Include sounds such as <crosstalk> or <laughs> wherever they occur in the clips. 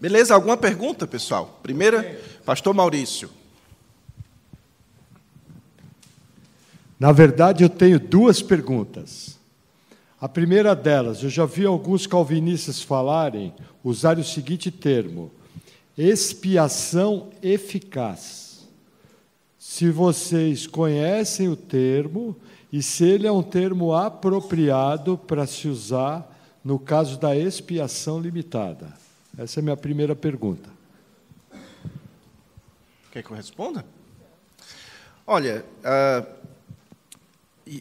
Beleza? Alguma pergunta, pessoal? Primeira, pastor Maurício. Na verdade, eu tenho duas perguntas. A primeira delas, eu já vi alguns calvinistas falarem, usarem o seguinte termo: expiação eficaz. Se vocês conhecem o termo e se ele é um termo apropriado para se usar no caso da expiação limitada. Essa é a minha primeira pergunta. Quer que eu responda? Olha, uh,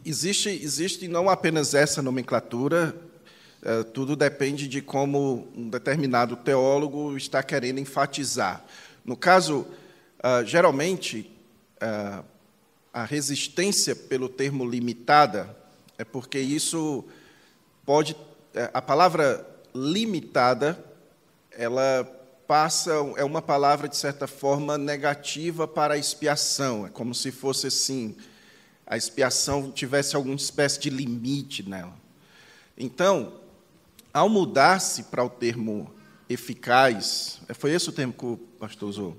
existe, existe não apenas essa nomenclatura, uh, tudo depende de como um determinado teólogo está querendo enfatizar. No caso, uh, geralmente, a resistência pelo termo limitada é porque isso pode. Eh, a palavra limitada ela passa, é uma palavra, de certa forma, negativa para a expiação. É como se fosse assim, a expiação tivesse alguma espécie de limite nela. Então, ao mudar-se para o termo eficaz, é, foi esse o termo que o pastor usou?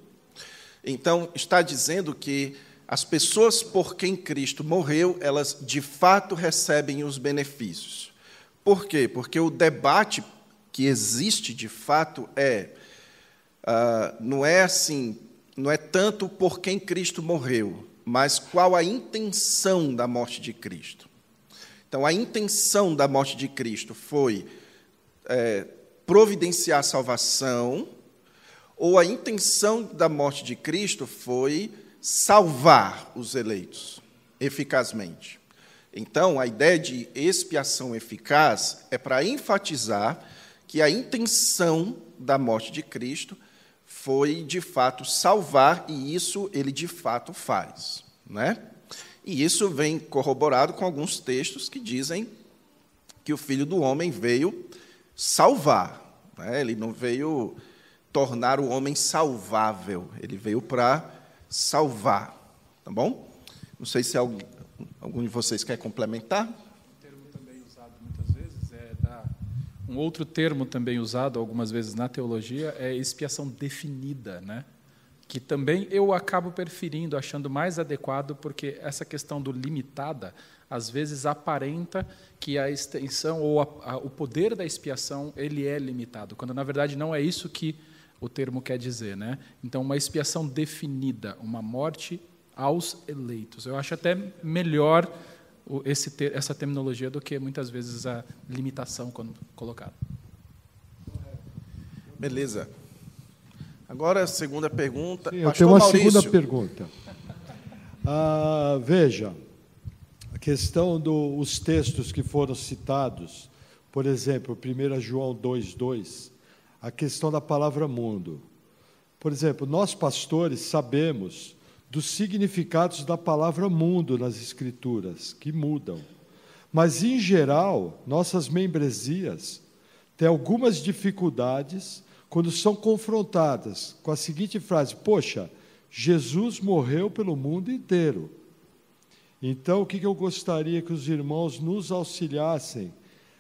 Então, está dizendo que as pessoas por quem Cristo morreu, elas de fato recebem os benefícios. Por quê? Porque o debate que existe de fato é ah, não é assim, não é tanto por quem Cristo morreu, mas qual a intenção da morte de Cristo. Então, a intenção da morte de Cristo foi é, providenciar a salvação, ou a intenção da morte de Cristo foi salvar os eleitos eficazmente. Então, a ideia de expiação eficaz é para enfatizar que a intenção da morte de Cristo foi de fato salvar, e isso ele de fato faz. Né? E isso vem corroborado com alguns textos que dizem que o Filho do Homem veio salvar, né? ele não veio tornar o homem salvável, ele veio para salvar. Tá bom? Não sei se algum, algum de vocês quer complementar. Um outro termo também usado algumas vezes na teologia é expiação definida, né? que também eu acabo preferindo, achando mais adequado, porque essa questão do limitada às vezes aparenta que a extensão ou a, a, o poder da expiação ele é limitado, quando na verdade não é isso que o termo quer dizer, né? Então uma expiação definida, uma morte aos eleitos. Eu acho até melhor esse, essa terminologia do que muitas vezes a limitação quando colocada. Beleza. Agora a segunda pergunta. Sim, eu tenho uma Maurício. segunda pergunta. Ah, veja, a questão dos do, textos que foram citados, por exemplo, 1 João 2,2, a questão da palavra mundo. Por exemplo, nós pastores sabemos dos significados da palavra mundo nas Escrituras, que mudam. Mas, em geral, nossas membresias têm algumas dificuldades quando são confrontadas com a seguinte frase: Poxa, Jesus morreu pelo mundo inteiro. Então, o que eu gostaria que os irmãos nos auxiliassem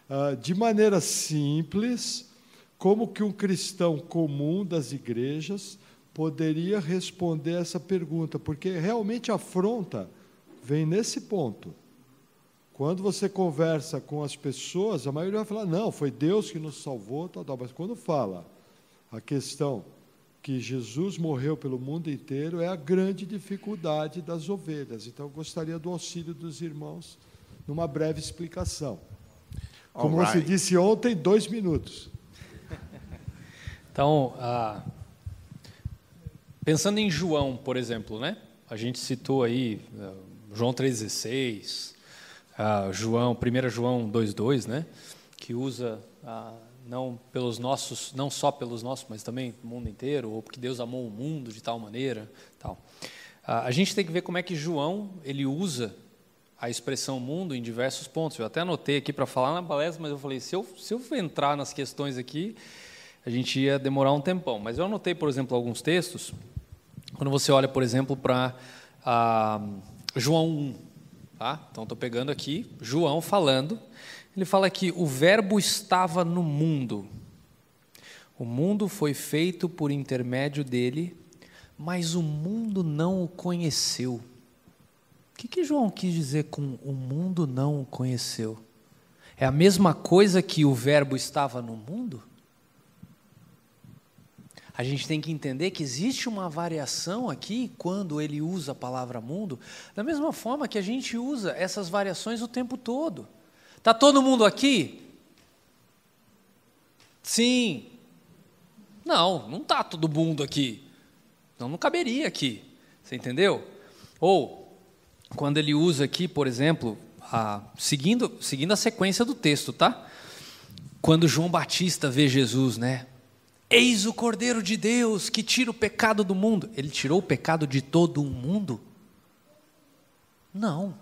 ah, de maneira simples, como que um cristão comum das igrejas poderia responder essa pergunta, porque realmente a afronta vem nesse ponto. Quando você conversa com as pessoas, a maioria vai falar: não, foi Deus que nos salvou, tal, tal. Mas quando fala a questão que Jesus morreu pelo mundo inteiro, é a grande dificuldade das ovelhas. Então, eu gostaria do auxílio dos irmãos numa breve explicação. Como right. você disse ontem, dois minutos. então, a ah, Pensando em João, por exemplo, né? A gente citou aí eh, João 3,16, ah, João, 1 João 2,2, né? Que usa ah, não pelos nossos, não só pelos nossos, mas também o mundo inteiro, ou porque Deus amou o mundo de tal maneira, tal. Ah, a gente tem que ver como é que João ele usa a expressão mundo em diversos pontos. Eu até anotei aqui para falar na palestra, mas eu falei se eu se eu entrar nas questões aqui a gente ia demorar um tempão. Mas eu anotei, por exemplo, alguns textos quando você olha, por exemplo, para ah, João 1, tá? então estou pegando aqui João falando, ele fala que o Verbo estava no mundo, o mundo foi feito por intermédio dele, mas o mundo não o conheceu. O que, que João quis dizer com o mundo não o conheceu? É a mesma coisa que o Verbo estava no mundo? a gente tem que entender que existe uma variação aqui quando ele usa a palavra mundo, da mesma forma que a gente usa essas variações o tempo todo. Está todo mundo aqui? Sim. Não, não está todo mundo aqui. Então não caberia aqui. Você entendeu? Ou, quando ele usa aqui, por exemplo, a, seguindo, seguindo a sequência do texto, tá? Quando João Batista vê Jesus, né? Eis o Cordeiro de Deus que tira o pecado do mundo. Ele tirou o pecado de todo o mundo? Não.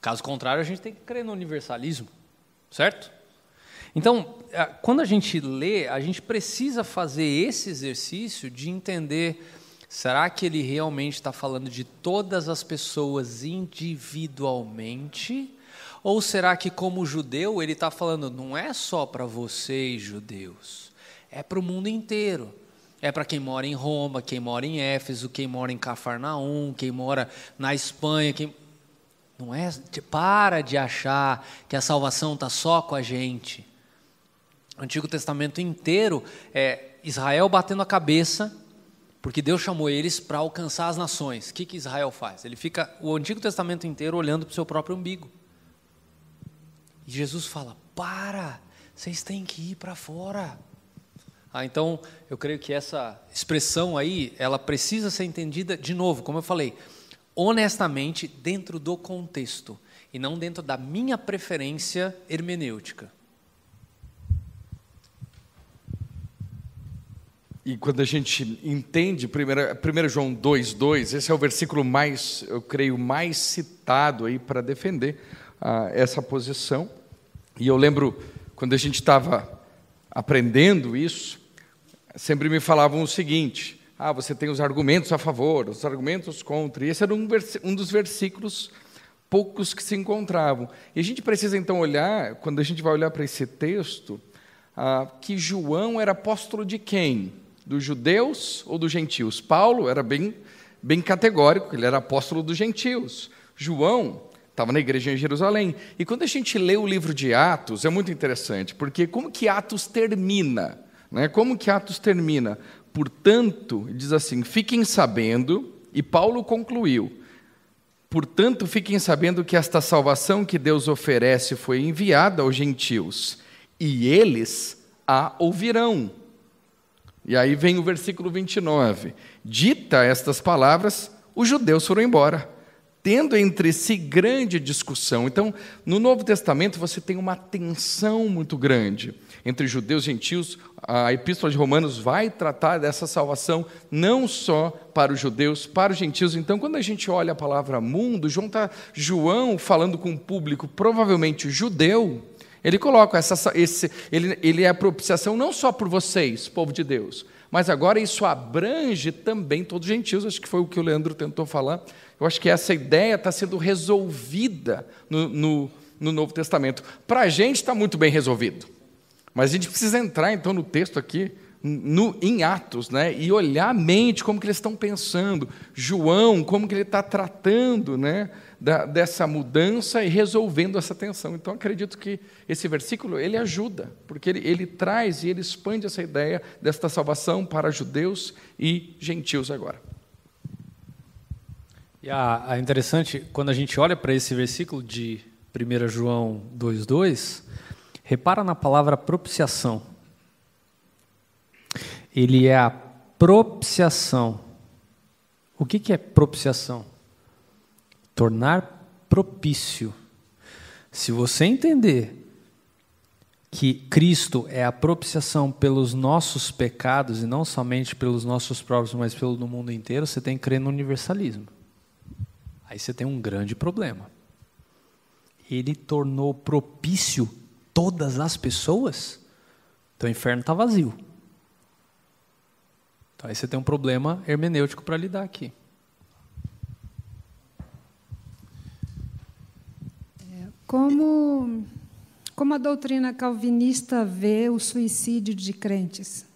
Caso contrário, a gente tem que crer no universalismo, certo? Então, quando a gente lê, a gente precisa fazer esse exercício de entender: será que ele realmente está falando de todas as pessoas individualmente? Ou será que, como judeu, ele está falando, não é só para vocês, judeus? é para o mundo inteiro. É para quem mora em Roma, quem mora em Éfeso, quem mora em Cafarnaum, quem mora na Espanha. Quem... Não é? Para de achar que a salvação está só com a gente. O Antigo Testamento inteiro é Israel batendo a cabeça, porque Deus chamou eles para alcançar as nações. O que, que Israel faz? Ele fica o Antigo Testamento inteiro olhando para o seu próprio umbigo. E Jesus fala: para, vocês têm que ir para fora. Ah, então, eu creio que essa expressão aí, ela precisa ser entendida de novo, como eu falei, honestamente, dentro do contexto e não dentro da minha preferência hermenêutica. E quando a gente entende 1, João 2,2, esse é o versículo mais, eu creio, mais citado aí para defender ah, essa posição. E eu lembro quando a gente estava aprendendo isso, sempre me falavam o seguinte: ah, você tem os argumentos a favor, os argumentos contra. E esse era um, um dos versículos poucos que se encontravam. E a gente precisa então olhar, quando a gente vai olhar para esse texto, ah, que João era apóstolo de quem? Dos judeus ou dos gentios? Paulo era bem, bem categórico, ele era apóstolo dos gentios. João estava na igreja em Jerusalém. E quando a gente lê o livro de Atos, é muito interessante, porque como que Atos termina? Né? Como que Atos termina? Portanto, diz assim: fiquem sabendo, e Paulo concluiu. Portanto, fiquem sabendo que esta salvação que Deus oferece foi enviada aos gentios, e eles a ouvirão. E aí vem o versículo 29. Dita estas palavras, os judeus foram embora tendo entre si grande discussão. Então, no Novo Testamento, você tem uma tensão muito grande entre judeus e gentios. A Epístola de Romanos vai tratar dessa salvação não só para os judeus, para os gentios. Então, quando a gente olha a palavra mundo, João, tá, João falando com um público provavelmente judeu. Ele coloca essa, esse, ele, ele é a propiciação não só por vocês, povo de Deus, mas agora isso abrange também todos os gentios. Acho que foi o que o Leandro tentou falar eu acho que essa ideia está sendo resolvida no, no, no Novo Testamento. Para a gente está muito bem resolvido. Mas a gente precisa entrar então no texto aqui, no, em Atos, né? e olhar a mente, como que eles estão pensando, João, como que ele está tratando né? Da, dessa mudança e resolvendo essa tensão. Então, acredito que esse versículo ele ajuda, porque ele, ele traz e ele expande essa ideia desta salvação para judeus e gentios agora. E a, a interessante, quando a gente olha para esse versículo de 1 João 2,2, repara na palavra propiciação. Ele é a propiciação. O que, que é propiciação? Tornar propício. Se você entender que Cristo é a propiciação pelos nossos pecados, e não somente pelos nossos próprios, mas pelo mundo inteiro, você tem que crer no universalismo. Aí você tem um grande problema. Ele tornou propício todas as pessoas, então o inferno está vazio. Então aí você tem um problema hermenêutico para lidar aqui. É, como, como a doutrina calvinista vê o suicídio de crentes?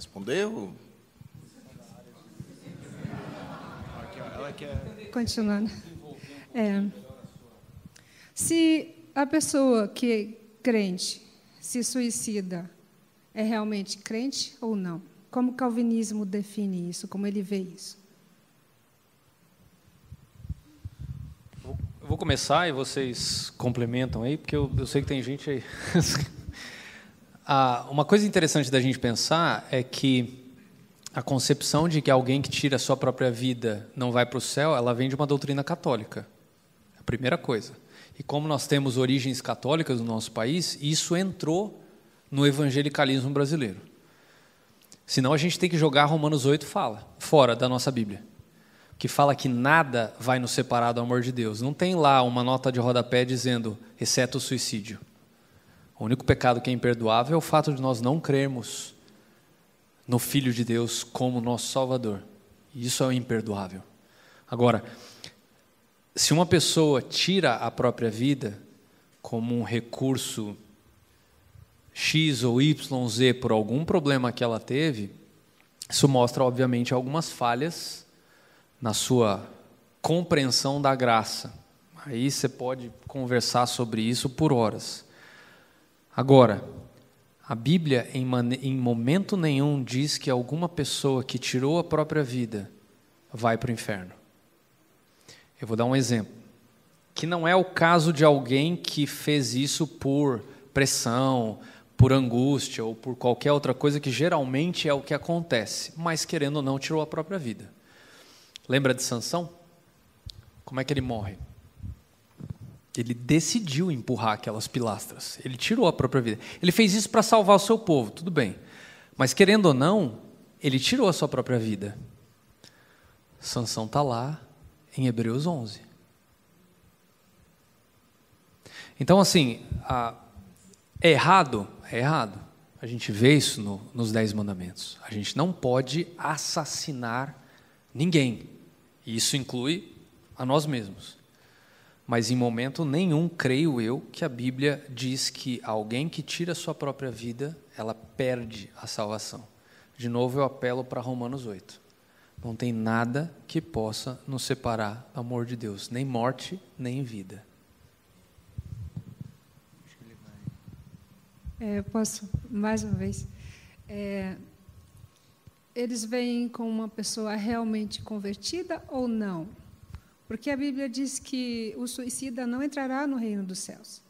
respondeu? Continuando. É, se a pessoa que é crente se suicida, é realmente crente ou não? Como o calvinismo define isso? Como ele vê isso? Vou começar e vocês complementam aí, porque eu, eu sei que tem gente aí <laughs> Ah, uma coisa interessante da gente pensar é que a concepção de que alguém que tira a sua própria vida não vai para o céu, ela vem de uma doutrina católica. É a primeira coisa. E como nós temos origens católicas no nosso país, isso entrou no evangelicalismo brasileiro. Senão a gente tem que jogar Romanos 8 fala, fora da nossa Bíblia. Que fala que nada vai nos separar do amor de Deus. Não tem lá uma nota de rodapé dizendo, exceto o suicídio. O único pecado que é imperdoável é o fato de nós não crermos no Filho de Deus como nosso Salvador. Isso é imperdoável. Agora, se uma pessoa tira a própria vida como um recurso X ou Y, Z por algum problema que ela teve, isso mostra, obviamente, algumas falhas na sua compreensão da graça. Aí você pode conversar sobre isso por horas. Agora, a Bíblia em, em momento nenhum diz que alguma pessoa que tirou a própria vida vai para o inferno. Eu vou dar um exemplo. Que não é o caso de alguém que fez isso por pressão, por angústia ou por qualquer outra coisa que geralmente é o que acontece, mas querendo ou não tirou a própria vida. Lembra de Sansão? Como é que ele morre? ele decidiu empurrar aquelas pilastras. Ele tirou a própria vida. Ele fez isso para salvar o seu povo, tudo bem. Mas querendo ou não, ele tirou a sua própria vida. Sansão está lá em Hebreus 11. Então, assim, a, é errado? É errado. A gente vê isso no, nos Dez Mandamentos. A gente não pode assassinar ninguém. E isso inclui a nós mesmos. Mas em momento nenhum creio eu que a Bíblia diz que alguém que tira sua própria vida, ela perde a salvação. De novo eu apelo para Romanos 8. Não tem nada que possa nos separar do amor de Deus, nem morte, nem vida. É, posso mais uma vez. É, eles vêm com uma pessoa realmente convertida ou não? Porque a Bíblia diz que o suicida não entrará no reino dos céus.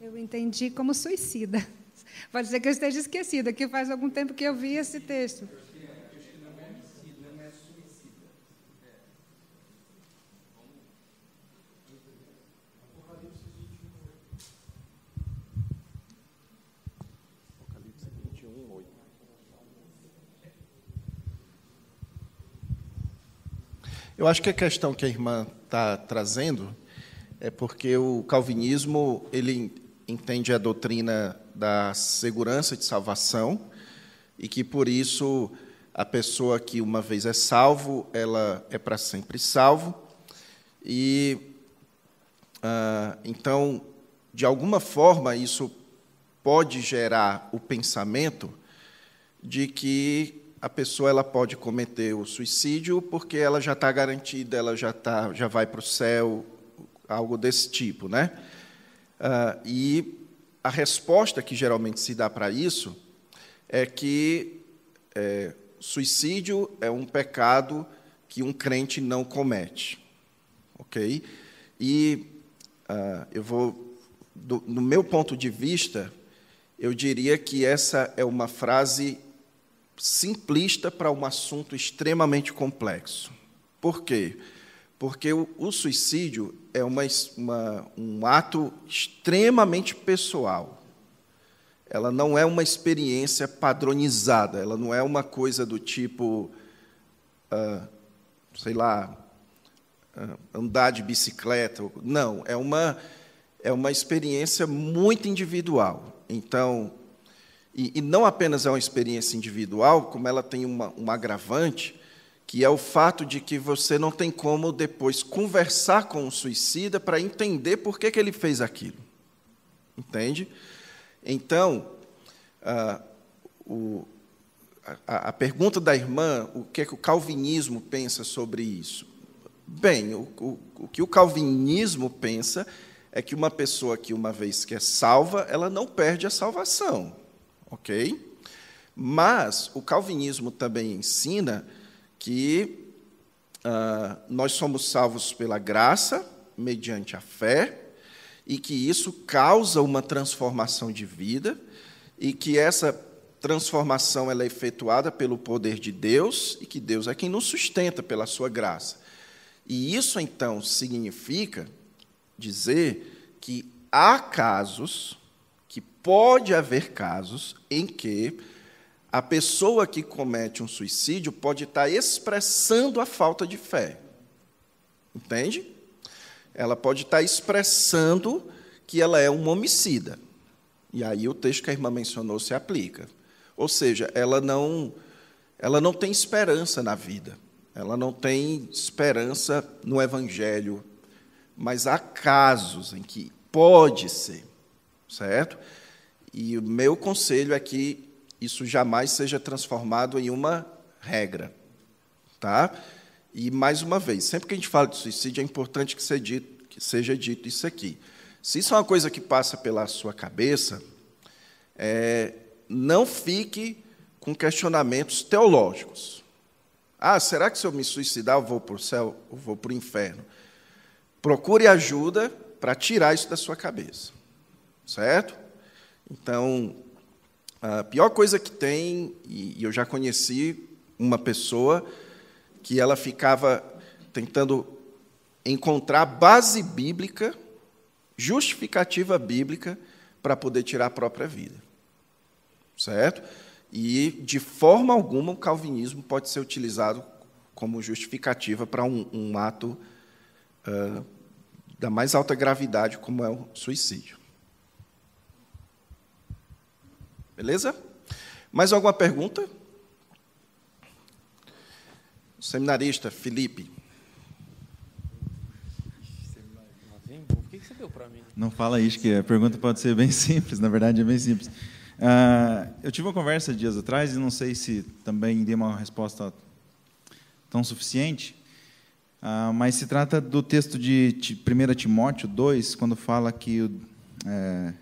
Eu entendi como suicida. Pode ser que eu esteja esquecida, que faz algum tempo que eu vi esse texto. Eu acho que a questão que a irmã está trazendo é porque o calvinismo ele entende a doutrina da segurança de salvação e que por isso a pessoa que uma vez é salvo, ela é para sempre salvo. E ah, então, de alguma forma, isso pode gerar o pensamento de que a pessoa ela pode cometer o suicídio porque ela já está garantida, ela já, tá, já vai para o céu, algo desse tipo. Né? Ah, e a resposta que geralmente se dá para isso é que é, suicídio é um pecado que um crente não comete. Ok? E ah, eu vou, do, no meu ponto de vista, eu diria que essa é uma frase simplista para um assunto extremamente complexo. Por quê? Porque o, o suicídio é uma, uma, um ato extremamente pessoal. Ela não é uma experiência padronizada, ela não é uma coisa do tipo, ah, sei lá, ah, andar de bicicleta. Não, é uma, é uma experiência muito individual. Então, e, e não apenas é uma experiência individual, como ela tem uma, um agravante, que é o fato de que você não tem como depois conversar com o suicida para entender por que, que ele fez aquilo. Entende? Então, ah, o, a, a, pergunta da irmã, o que, é que o calvinismo pensa sobre isso? Bem, o, o, o que o calvinismo pensa é que uma pessoa que uma vez que é salva, ela não perde a salvação ok? Mas o calvinismo também ensina que uh, nós somos salvos pela graça, mediante a fé, e que isso causa uma transformação de vida, e que essa transformação ela é efetuada pelo poder de Deus, e que Deus é quem nos sustenta pela sua graça. E isso, então, significa dizer que há casos que pode haver casos em que a pessoa que comete um suicídio pode estar expressando a falta de fé. Entende? Ela pode estar expressando que ela é um homicida. E aí o texto que a irmã mencionou se aplica. Ou seja, ela não ela não tem esperança na vida. Ela não tem esperança no evangelho. Mas há casos em que pode ser certo? E o meu conselho é que isso jamais seja transformado em uma regra, tá? E mais uma vez, sempre que a gente fala de suicídio, é importante que seja dito, que seja dito isso aqui. Se isso é uma coisa que passa pela sua cabeça, é, não fique com questionamentos teológicos. Ah, será que se eu me suicidar eu vou para o céu ou vou para o inferno? Procure ajuda para tirar isso da sua cabeça certo? Então, a pior coisa que tem, e eu já conheci uma pessoa que ela ficava tentando encontrar base bíblica, justificativa bíblica, para poder tirar a própria vida. Certo? E, de forma alguma, o calvinismo pode ser utilizado como justificativa para um, um ato uh, da mais alta gravidade, como é o suicídio. Beleza? Mais alguma pergunta? O seminarista Felipe. Não fala isso, que a pergunta pode ser bem <laughs> simples, na verdade é bem simples. Uh, eu tive uma conversa dias atrás e não sei se também dei uma resposta tão suficiente, uh, mas se trata do texto de 1 Timóteo 2, quando fala que uh,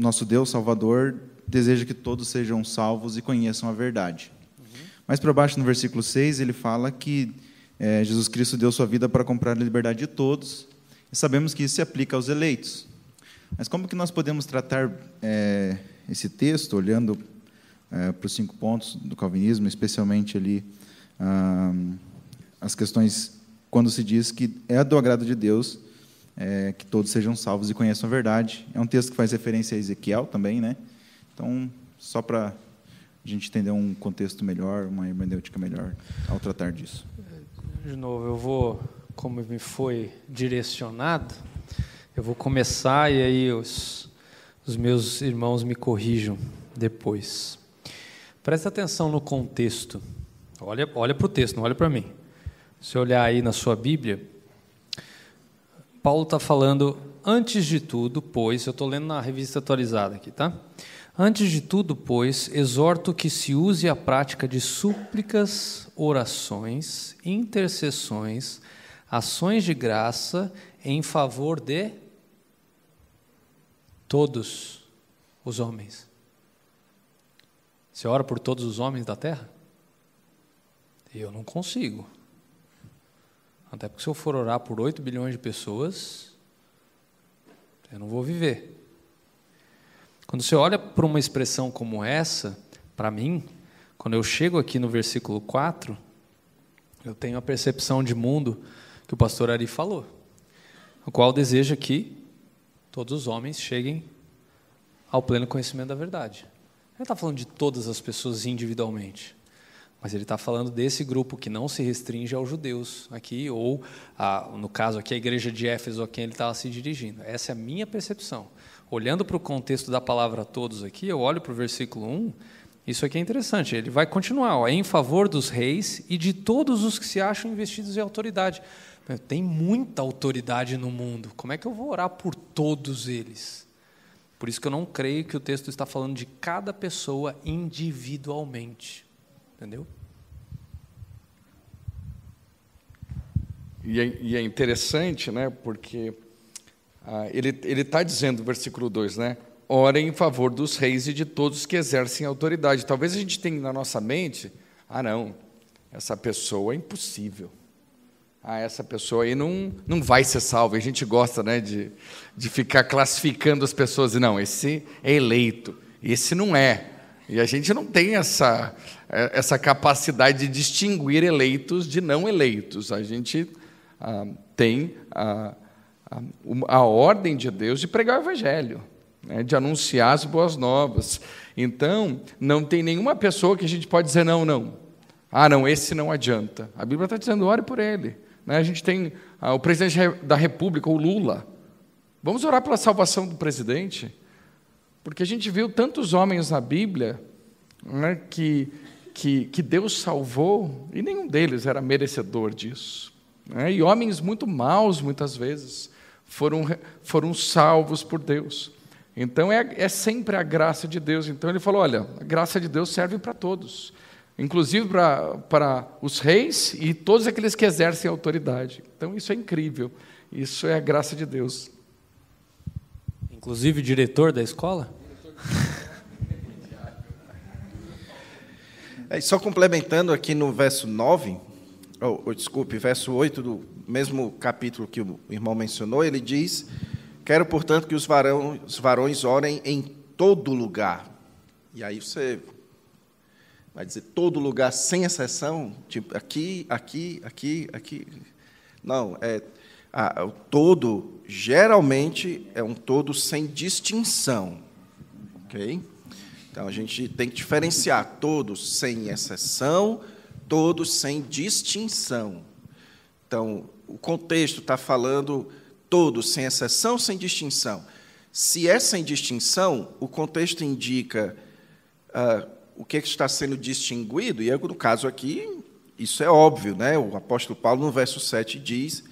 nosso Deus Salvador deseja que todos sejam salvos e conheçam a verdade. Uhum. Mas para baixo, no versículo 6, ele fala que é, Jesus Cristo deu sua vida para comprar a liberdade de todos, e sabemos que isso se aplica aos eleitos. Mas como que nós podemos tratar é, esse texto, olhando é, para os cinco pontos do calvinismo, especialmente ali ah, as questões quando se diz que é do agrado de Deus é, que todos sejam salvos e conheçam a verdade. É um texto que faz referência a Ezequiel também, né? Então, só para a gente entender um contexto melhor, uma hermenêutica melhor ao tratar disso. De novo, eu vou, como me foi direcionado, eu vou começar e aí os, os meus irmãos me corrijam depois. Presta atenção no contexto. Olha, olha para o texto, não olha para mim. Se olhar aí na sua Bíblia, Paulo está falando, antes de tudo, pois, eu estou lendo na revista atualizada aqui, tá? Antes de tudo, pois, exorto que se use a prática de súplicas, orações, intercessões, ações de graça em favor de todos os homens. Você ora por todos os homens da terra? Eu não consigo. Até porque se eu for orar por 8 bilhões de pessoas, eu não vou viver. Quando você olha para uma expressão como essa, para mim, quando eu chego aqui no versículo 4, eu tenho a percepção de mundo que o pastor Ari falou, o qual deseja que todos os homens cheguem ao pleno conhecimento da verdade. Ele está falando de todas as pessoas individualmente. Mas ele está falando desse grupo que não se restringe aos judeus aqui, ou, a, no caso aqui, a igreja de Éfeso a quem ele estava tá se dirigindo. Essa é a minha percepção. Olhando para o contexto da palavra todos aqui, eu olho para o versículo 1, isso aqui é interessante. Ele vai continuar, ó, é em favor dos reis e de todos os que se acham investidos em autoridade. Tem muita autoridade no mundo, como é que eu vou orar por todos eles? Por isso que eu não creio que o texto está falando de cada pessoa individualmente. Entendeu? E é, e é interessante, né? Porque ah, ele está dizendo, versículo 2, né? Orem em favor dos reis e de todos que exercem autoridade. Talvez a gente tenha na nossa mente, ah, não, essa pessoa é impossível. Ah, essa pessoa aí não, não vai ser salva. A gente gosta né, de, de ficar classificando as pessoas. Não, esse é eleito, esse não é. E a gente não tem essa, é, essa capacidade de distinguir eleitos de não eleitos. A gente ah, tem ah, ah, a, a, a, ordem de Deus de pregar o evangelho, né, de anunciar as boas novas. Então, não tem nenhuma pessoa que a gente pode dizer não, não. Ah, não, esse não adianta. A Bíblia está dizendo, ore por ele. Né, a gente tem ah, o presidente da República, o Lula. Vamos orar pela salvação do presidente? Porque a gente viu tantos homens na Bíblia né, que, que, que, Deus salvou, e nenhum deles era merecedor disso. Né? E homens muito maus, muitas vezes, foram, foram salvos por Deus. Então é, é sempre a graça de Deus. Então ele falou: olha, a graça de Deus serve para todos, inclusive para, para os reis e todos aqueles que exercem autoridade. Então isso é incrível, isso é a graça de Deus inclusive diretor da escola? É, só complementando aqui no verso 9, ou, desculpe, verso 8 do mesmo capítulo que o irmão mencionou, ele diz: Quero, portanto, que os varões, os varões orem em todo lugar. E aí você vai dizer todo lugar, sem exceção, tipo, aqui, aqui, aqui, aqui. Não, é o todo geralmente é um todo sem distinção. Ok? Então a gente tem que diferenciar todos sem exceção, todos sem distinção. Então, o contexto está falando todos, sem exceção, sem distinção. Se é sem distinção, o contexto indica ah, o que, é que está sendo distinguido, e é no caso aqui, isso é óbvio, né? o apóstolo Paulo, no verso 7, diz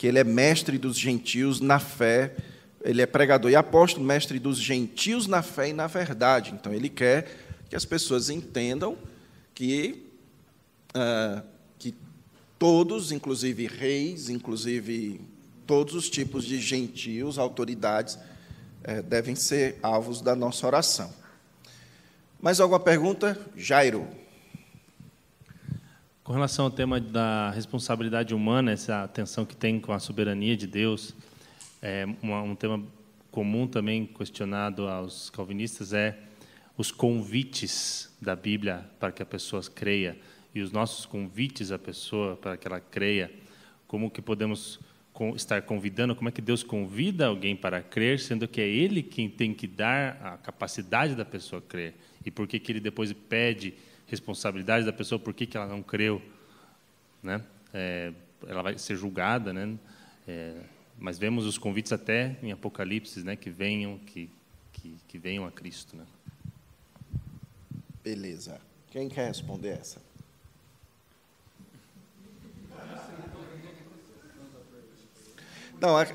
que ele é mestre dos gentios na fé, ele é pregador e apóstolo, mestre dos gentios na fé e na verdade. Então, ele quer que as pessoas entendam que, uh, que todos, inclusive reis, inclusive todos os tipos de gentios, autoridades, eh, devem ser alvos da nossa oração. Mais alguma pergunta? Jairo. Com relação ao tema da responsabilidade humana, essa atenção que tem com a soberania de Deus, é um tema comum também questionado aos calvinistas é os convites da Bíblia para que a pessoa creia e os nossos convites à pessoa para que ela creia. Como que podemos estar convidando? Como é que Deus convida alguém para crer, sendo que é Ele quem tem que dar a capacidade da pessoa crer? E por que que Ele depois pede responsabilidade da pessoa, por que, que ela não creu, né? É, ela vai ser julgada, né? É, mas vemos os convites até em Apocalipse, né? Que venham, que, que, que venham a Cristo, né? Beleza. Quem quer responder essa? Não, a, a,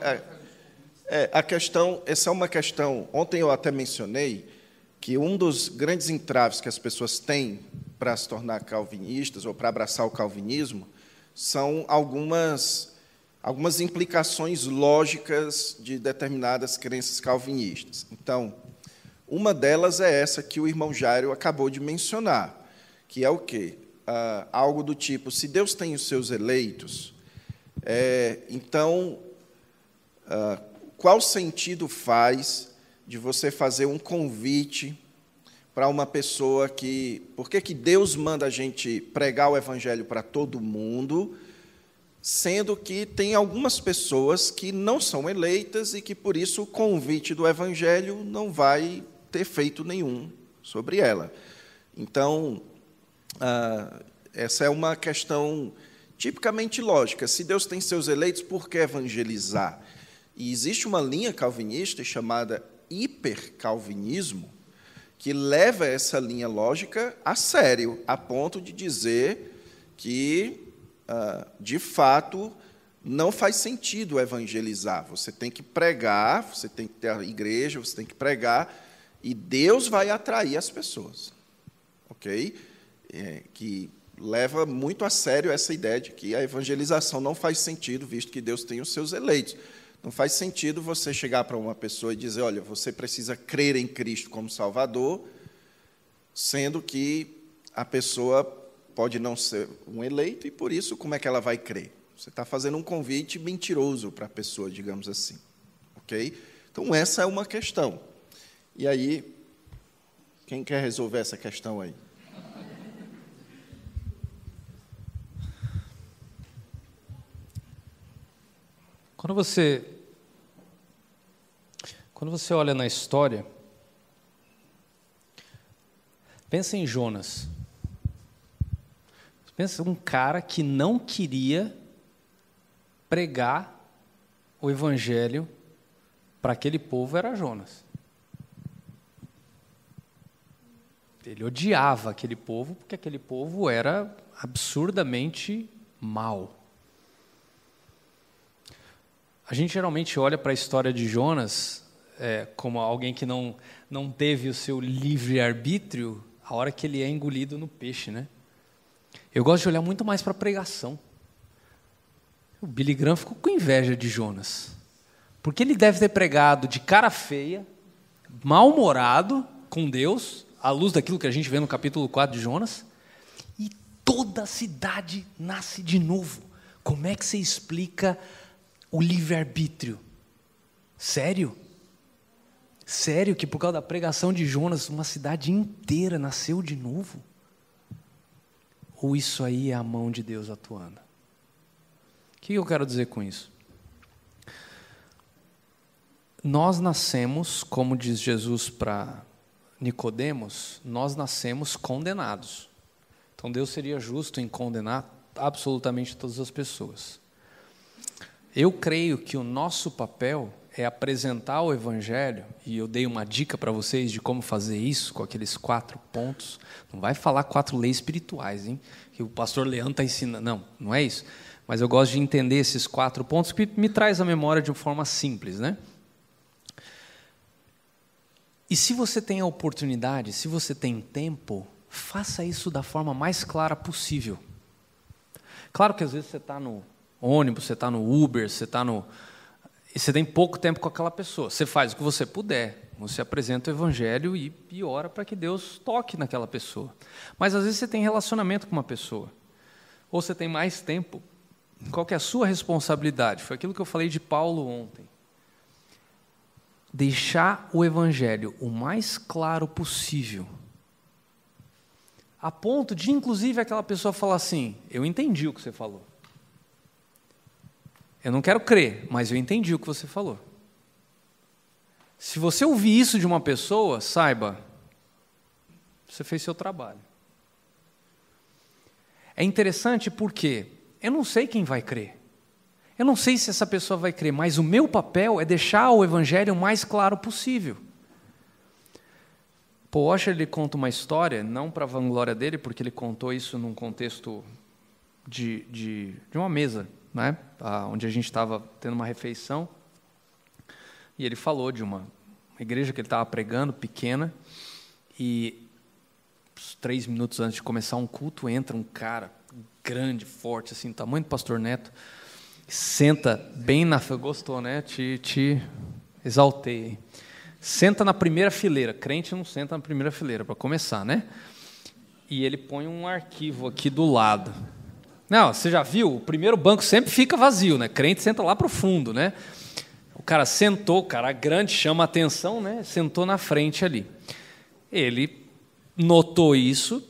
é, a, questão, essa é uma questão. Ontem eu até mencionei que um dos grandes entraves que as pessoas têm para se tornar calvinistas ou para abraçar o calvinismo são algumas algumas implicações lógicas de determinadas crenças calvinistas. Então, uma delas é essa que o irmão Jairo acabou de mencionar, que é o quê? Ah, algo do tipo: se Deus tem os seus eleitos, é, então ah, qual sentido faz de você fazer um convite para uma pessoa que. Por que, que Deus manda a gente pregar o evangelho para todo mundo, sendo que tem algumas pessoas que não são eleitas e que, por isso, o convite do evangelho não vai ter efeito nenhum sobre ela? Então, ah, essa é uma questão tipicamente lógica. Se Deus tem seus eleitos, por que evangelizar? E existe uma linha calvinista chamada hipercalvinismo, que leva essa linha lógica a sério, a ponto de dizer que, ah, de fato, não faz sentido evangelizar. Você tem que pregar, você tem que ter a igreja, você tem que pregar, e Deus vai atrair as pessoas. Ok? É, que leva muito a sério essa ideia de que a evangelização não faz sentido, visto que Deus tem os seus eleitos. Não faz sentido você chegar para uma pessoa e dizer: olha, você precisa crer em Cristo como Salvador, sendo que a pessoa pode não ser um eleito e por isso como é que ela vai crer? Você está fazendo um convite mentiroso para a pessoa, digamos assim, ok? Então essa é uma questão. E aí, quem quer resolver essa questão aí? Quando você quando você olha na história, pensa em Jonas. Pensa um cara que não queria pregar o evangelho para aquele povo era Jonas. Ele odiava aquele povo porque aquele povo era absurdamente mal. A gente geralmente olha para a história de Jonas é, como alguém que não, não teve o seu livre-arbítrio, a hora que ele é engolido no peixe, né? Eu gosto de olhar muito mais para a pregação. O Billy Graham ficou com inveja de Jonas. Porque ele deve ter pregado de cara feia, mal-humorado com Deus, à luz daquilo que a gente vê no capítulo 4 de Jonas, e toda a cidade nasce de novo. Como é que você explica o livre-arbítrio? Sério? Sério que por causa da pregação de Jonas, uma cidade inteira nasceu de novo? Ou isso aí é a mão de Deus atuando? O que eu quero dizer com isso? Nós nascemos, como diz Jesus para Nicodemos, nós nascemos condenados. Então Deus seria justo em condenar absolutamente todas as pessoas. Eu creio que o nosso papel é apresentar o Evangelho, e eu dei uma dica para vocês de como fazer isso, com aqueles quatro pontos. Não vai falar quatro leis espirituais, hein? Que o pastor Leandro está ensinando. Não, não é isso. Mas eu gosto de entender esses quatro pontos, que me traz a memória de uma forma simples, né? E se você tem a oportunidade, se você tem tempo, faça isso da forma mais clara possível. Claro que às vezes você está no ônibus, você está no Uber, você está no, e você tem pouco tempo com aquela pessoa. Você faz o que você puder. Você apresenta o evangelho e, e ora para que Deus toque naquela pessoa. Mas às vezes você tem relacionamento com uma pessoa. Ou você tem mais tempo. Qual que é a sua responsabilidade? Foi aquilo que eu falei de Paulo ontem. Deixar o evangelho o mais claro possível. A ponto de, inclusive, aquela pessoa falar assim: Eu entendi o que você falou. Eu não quero crer, mas eu entendi o que você falou. Se você ouvir isso de uma pessoa, saiba, você fez seu trabalho. É interessante porque eu não sei quem vai crer. Eu não sei se essa pessoa vai crer, mas o meu papel é deixar o evangelho o mais claro possível. Paul Washer ele conta uma história, não para a vanglória dele, porque ele contou isso num contexto de, de, de uma mesa né, tá, onde a gente estava tendo uma refeição, e ele falou de uma igreja que ele estava pregando, pequena, e três minutos antes de começar um culto, entra um cara grande, forte, assim, tamanho do pastor Neto, senta bem na... Gostou, né? Te, te exaltei. Senta na primeira fileira. Crente não senta na primeira fileira, para começar, né? E ele põe um arquivo aqui do lado. Não, você já viu? O primeiro banco sempre fica vazio, né? Crente senta lá pro fundo, né? O cara sentou, cara, a grande chama a atenção, né? Sentou na frente ali. Ele notou isso,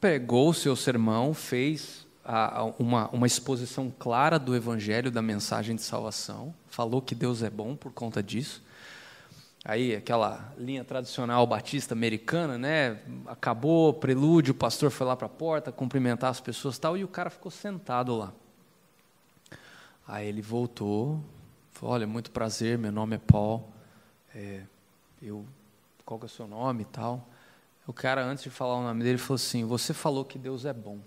pegou o seu sermão, fez a, uma, uma exposição clara do evangelho, da mensagem de salvação, falou que Deus é bom por conta disso aí aquela linha tradicional batista americana, né? Acabou o prelúdio, o pastor foi lá para a porta cumprimentar as pessoas tal, e o cara ficou sentado lá. Aí ele voltou, falou, olha, muito prazer, meu nome é Paul, é, eu, qual que é o seu nome e tal. O cara, antes de falar o nome dele, falou assim, você falou que Deus é bom.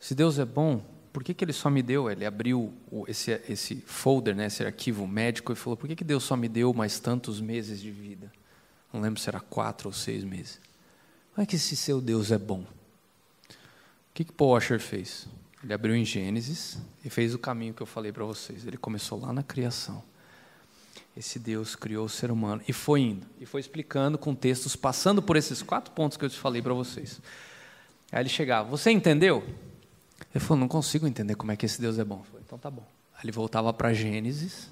Se Deus é bom, por que, que ele só me deu? Ele abriu esse, esse folder, né, esse arquivo médico, e falou: por que, que Deus só me deu mais tantos meses de vida? Não lembro se era quatro ou seis meses. Como é que esse seu Deus é bom? O que, que Paul Washer fez? Ele abriu em Gênesis e fez o caminho que eu falei para vocês. Ele começou lá na criação. Esse Deus criou o ser humano e foi indo, e foi explicando com textos, passando por esses quatro pontos que eu te falei para vocês. Aí ele chegava: Você entendeu? Ele falou, não consigo entender como é que esse Deus é bom. falei, então tá bom. Aí ele voltava para Gênesis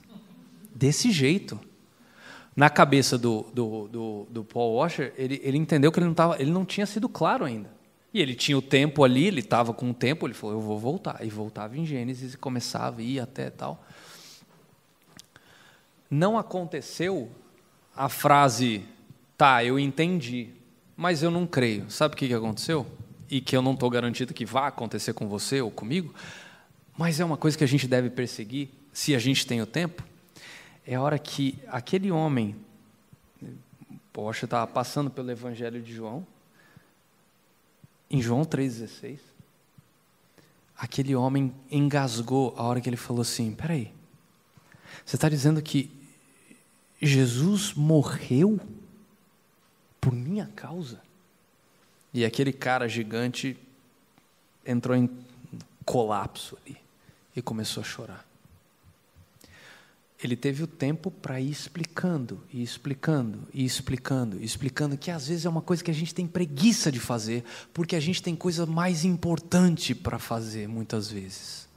desse jeito. Na cabeça do, do, do, do Paul Washer, ele, ele entendeu que ele não, tava, ele não tinha sido claro ainda. E ele tinha o tempo ali, ele estava com o tempo, ele falou, eu vou voltar. E voltava em Gênesis e começava a ir até tal. Não aconteceu a frase, tá, eu entendi, mas eu não creio. Sabe o que aconteceu? e que eu não estou garantido que vá acontecer com você ou comigo, mas é uma coisa que a gente deve perseguir se a gente tem o tempo. É a hora que aquele homem, poxa, estava passando pelo Evangelho de João, em João 3,16, aquele homem engasgou a hora que ele falou assim: peraí, você está dizendo que Jesus morreu por minha causa? E aquele cara gigante entrou em colapso ali e começou a chorar. Ele teve o tempo para ir explicando, e explicando, e explicando, e explicando que às vezes é uma coisa que a gente tem preguiça de fazer, porque a gente tem coisa mais importante para fazer muitas vezes.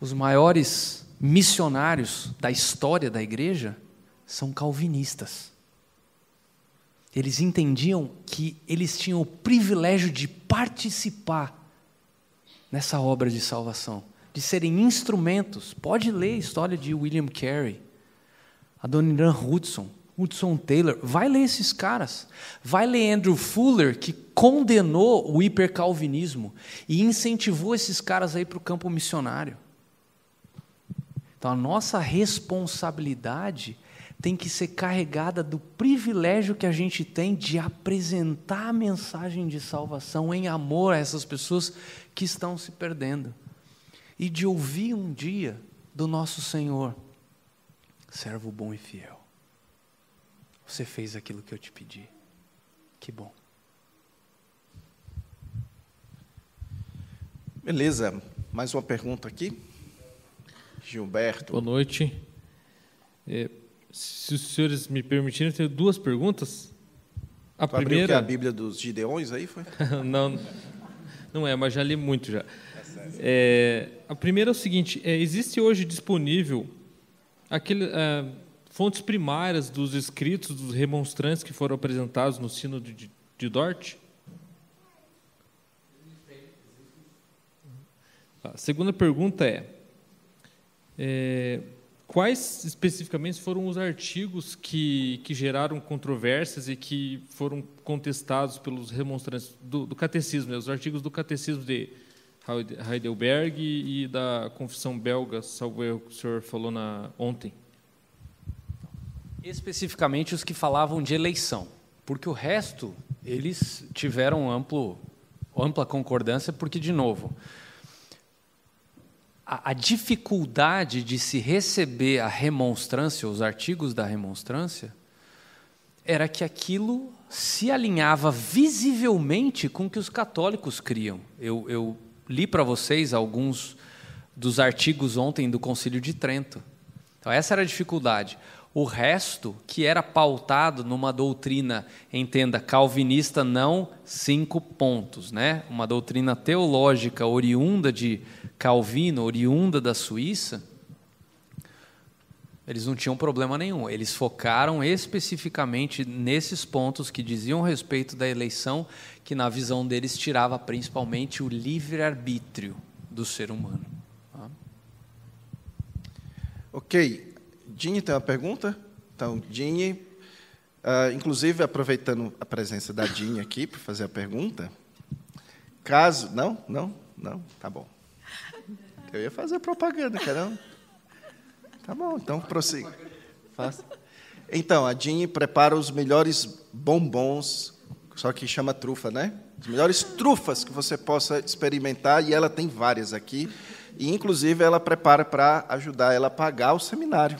Os maiores missionários da história da igreja são calvinistas. Eles entendiam que eles tinham o privilégio de participar nessa obra de salvação, de serem instrumentos. Pode ler a história de William Carey, Adoniran Hudson, Hudson Taylor. Vai ler esses caras. Vai ler Andrew Fuller, que condenou o hipercalvinismo e incentivou esses caras aí para o campo missionário. Então, a nossa responsabilidade tem que ser carregada do privilégio que a gente tem de apresentar a mensagem de salvação em amor a essas pessoas que estão se perdendo e de ouvir um dia do nosso Senhor, servo bom e fiel. Você fez aquilo que eu te pedi. Que bom. Beleza, mais uma pergunta aqui. Gilberto. Boa noite. É se os senhores me permitirem, eu tenho duas perguntas. A tu primeira. Abriu que a Bíblia dos Gideões aí foi? <laughs> não, não é, mas já li muito já. É, a primeira é o seguinte: é, existe hoje disponível aquele, é, fontes primárias dos escritos dos remonstrantes que foram apresentados no sino de, de Dort? Tá, a segunda pergunta é, é Quais especificamente foram os artigos que, que geraram controvérsias e que foram contestados pelos remonstrantes do, do catecismo, né? os artigos do catecismo de Heidelberg e da confissão belga, salvo o que o senhor falou na, ontem? Especificamente os que falavam de eleição, porque o resto eles tiveram amplo, ampla concordância, porque, de novo, a, a dificuldade de se receber a remonstrância, os artigos da remonstrância, era que aquilo se alinhava visivelmente com o que os católicos criam. Eu, eu li para vocês alguns dos artigos ontem do Concílio de Trento. Então, essa era a dificuldade. O resto, que era pautado numa doutrina, entenda, calvinista, não cinco pontos, né? uma doutrina teológica oriunda de Calvino, oriunda da Suíça, eles não tinham problema nenhum. Eles focaram especificamente nesses pontos que diziam respeito da eleição, que na visão deles tirava principalmente o livre-arbítrio do ser humano. Ok. Dini tem uma pergunta? Então, Dini, uh, ah, inclusive aproveitando a presença da Dini aqui para fazer a pergunta, caso. Não? Não? Não? Tá bom. Eu ia fazer propaganda, caramba. Tá bom, então prossiga. Faça. Então, a Jean prepara os melhores bombons, só que chama trufa, né? As melhores trufas que você possa experimentar, e ela tem várias aqui. E, inclusive, ela prepara para ajudar ela a pagar o seminário.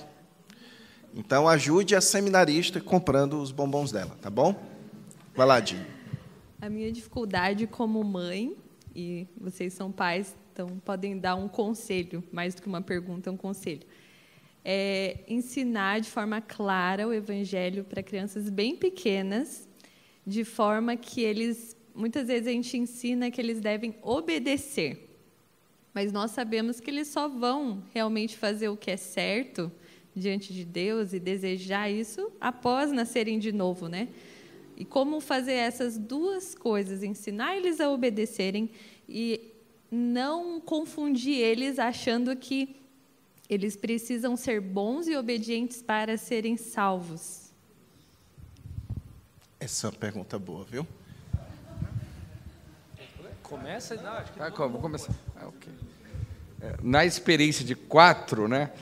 Então, ajude a seminarista comprando os bombons dela, tá bom? Vai lá, Jean. A minha dificuldade como mãe, e vocês são pais então, podem dar um conselho, mais do que uma pergunta, um conselho. É, ensinar de forma clara o Evangelho para crianças bem pequenas, de forma que eles, muitas vezes a gente ensina que eles devem obedecer, mas nós sabemos que eles só vão realmente fazer o que é certo diante de Deus e desejar isso após nascerem de novo, né? E como fazer essas duas coisas, ensinar eles a obedecerem e não confundir eles achando que eles precisam ser bons e obedientes para serem salvos. Essa é uma pergunta boa, viu? Começa, não, acho que ah, como, vou começar. Ah, okay. É, na experiência de quatro, né,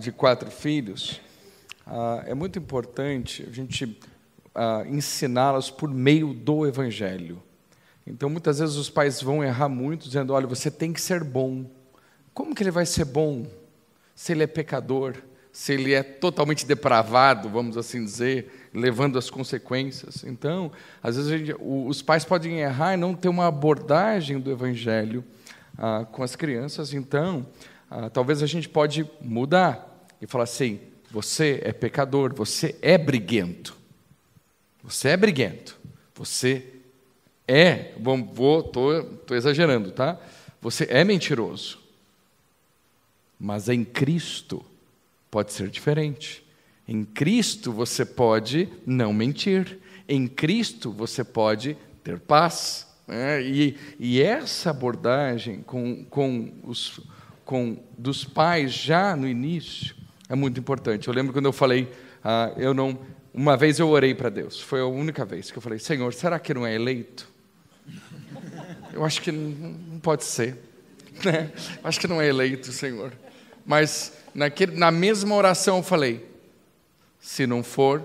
de quatro filhos, ah, é muito importante a gente ah, ensiná-los por meio do Evangelho. Então, muitas vezes os pais vão errar muito, dizendo: olha, você tem que ser bom. Como que ele vai ser bom se ele é pecador, se ele é totalmente depravado, vamos assim dizer, levando as consequências? Então, às vezes gente, os pais podem errar e não ter uma abordagem do Evangelho ah, com as crianças. Então, ah, talvez a gente pode mudar e falar assim: você é pecador, você é briguento, você é briguento, você é, vou, tô, tô exagerando, tá? Você é mentiroso. Mas em Cristo pode ser diferente. Em Cristo você pode não mentir. Em Cristo você pode ter paz. Né? E, e, essa abordagem com, com os com, dos pais já no início é muito importante. Eu lembro quando eu falei, ah, eu não, uma vez eu orei para Deus. Foi a única vez que eu falei, Senhor, será que não é eleito? eu acho que não pode ser. <laughs> Né? Acho que não é eleito, Senhor. Mas naquele, na mesma oração eu falei: se não for,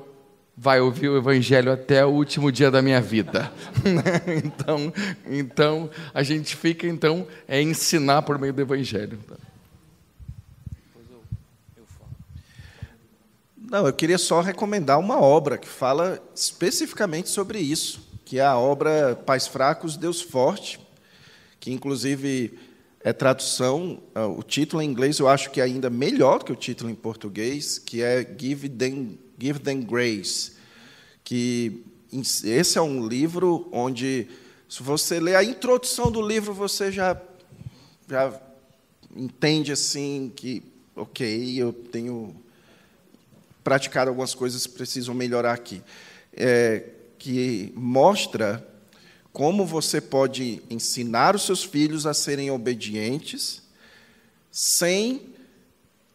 vai ouvir o evangelho até o último dia da minha vida. <laughs> Né? então, então a gente fica então é ensinar por meio do evangelho. Não, eu queria só recomendar uma obra que fala especificamente sobre isso que é a obra Pais Fracos, Deus Forte, que inclusive é tradução, ah, o título em inglês eu acho que é ainda melhor que o título em português, que é Give Them, Give Them Grace, que esse é um livro onde, se você ler a introdução do livro, você já, já entende assim que, ok, eu tenho praticado algumas coisas que precisam melhorar aqui. É, que mostra como você pode ensinar os seus filhos a serem obedientes sem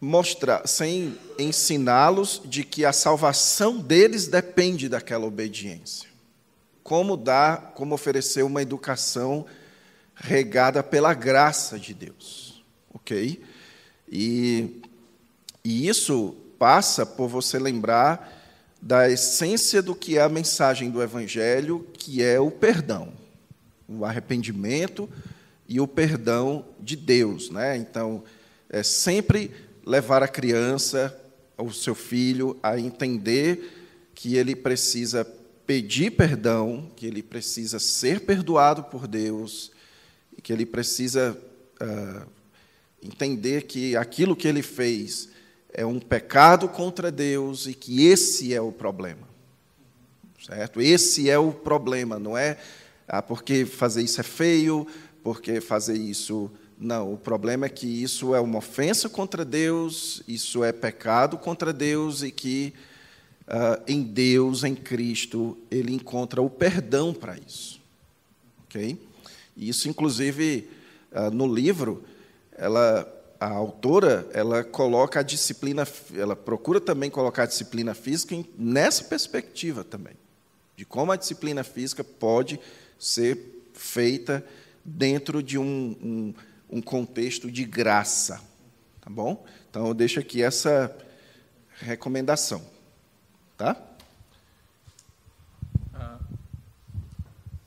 mostrar, sem ensiná-los de que a salvação deles depende daquela obediência. Como dar, como oferecer uma educação regada pela graça de Deus, ok? E, e isso passa por você lembrar da essência do que é a mensagem do Evangelho, que é o perdão, o arrependimento e o perdão de Deus. Né? Então, é sempre levar a criança, o seu filho, a entender que ele precisa pedir perdão, que ele precisa ser perdoado por Deus, que ele precisa uh, entender que aquilo que ele fez é um pecado contra Deus e que esse é o problema. Certo? Esse é o problema, não é ah, porque fazer isso é feio, porque fazer isso. Não, o problema é que isso é uma ofensa contra Deus, isso é pecado contra Deus e que ah, em Deus, em Cristo, ele encontra o perdão para isso. Ok? Isso, inclusive, ah, no livro, ela a autora ela coloca a disciplina, ela procura também colocar a disciplina física nessa perspectiva também, de como a disciplina física pode ser feita dentro de um, um, um contexto de graça, tá bom? Então eu deixo aqui essa recomendação, tá? Ah,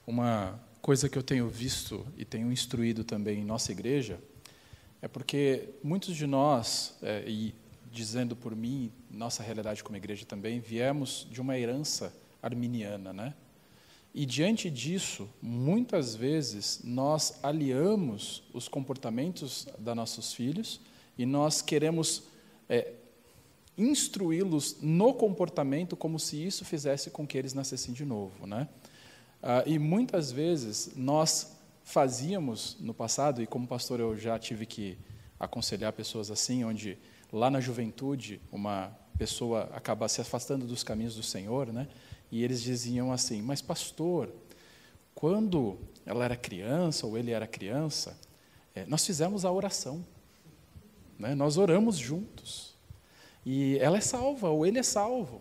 uma coisa que eu tenho visto e tenho instruído também em nossa igreja é porque muitos de nós, é, e dizendo por mim, nossa realidade como igreja também, viemos de uma herança arminiana, né? E diante disso, muitas vezes nós aliamos os comportamentos da nossos filhos e nós queremos é, instruí-los no comportamento como se isso fizesse com que eles nascessem de novo, né? Ah, e muitas vezes nós fazíamos no passado, e como pastor eu já tive que aconselhar pessoas assim, onde lá na juventude uma pessoa acaba se afastando dos caminhos do Senhor, né? E eles diziam assim: "Mas pastor, quando ela era criança ou ele era criança, é, nós fizemos a oração, né? Nós oramos juntos e ela é salva ou ele é salvo."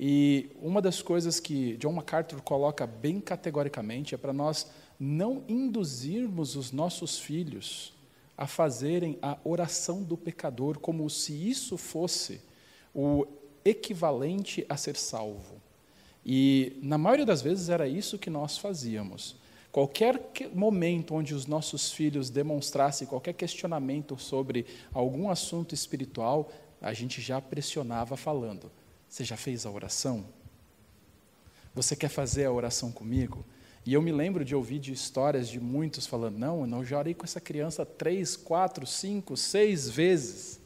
E uma das coisas que John MacArthur coloca bem categoricamente é para nós não induzirmos os nossos filhos a fazerem a oração do pecador, como se isso fosse o equivalente a ser salvo. E, na maioria das vezes, era isso que nós fazíamos. Qualquer momento onde os nossos filhos demonstrassem qualquer questionamento sobre algum assunto espiritual, a gente já pressionava falando: Você já fez a oração? Você quer fazer a oração comigo? E eu me lembro de ouvir de histórias de muitos falando: não, eu não já com essa criança três, quatro, cinco, seis vezes.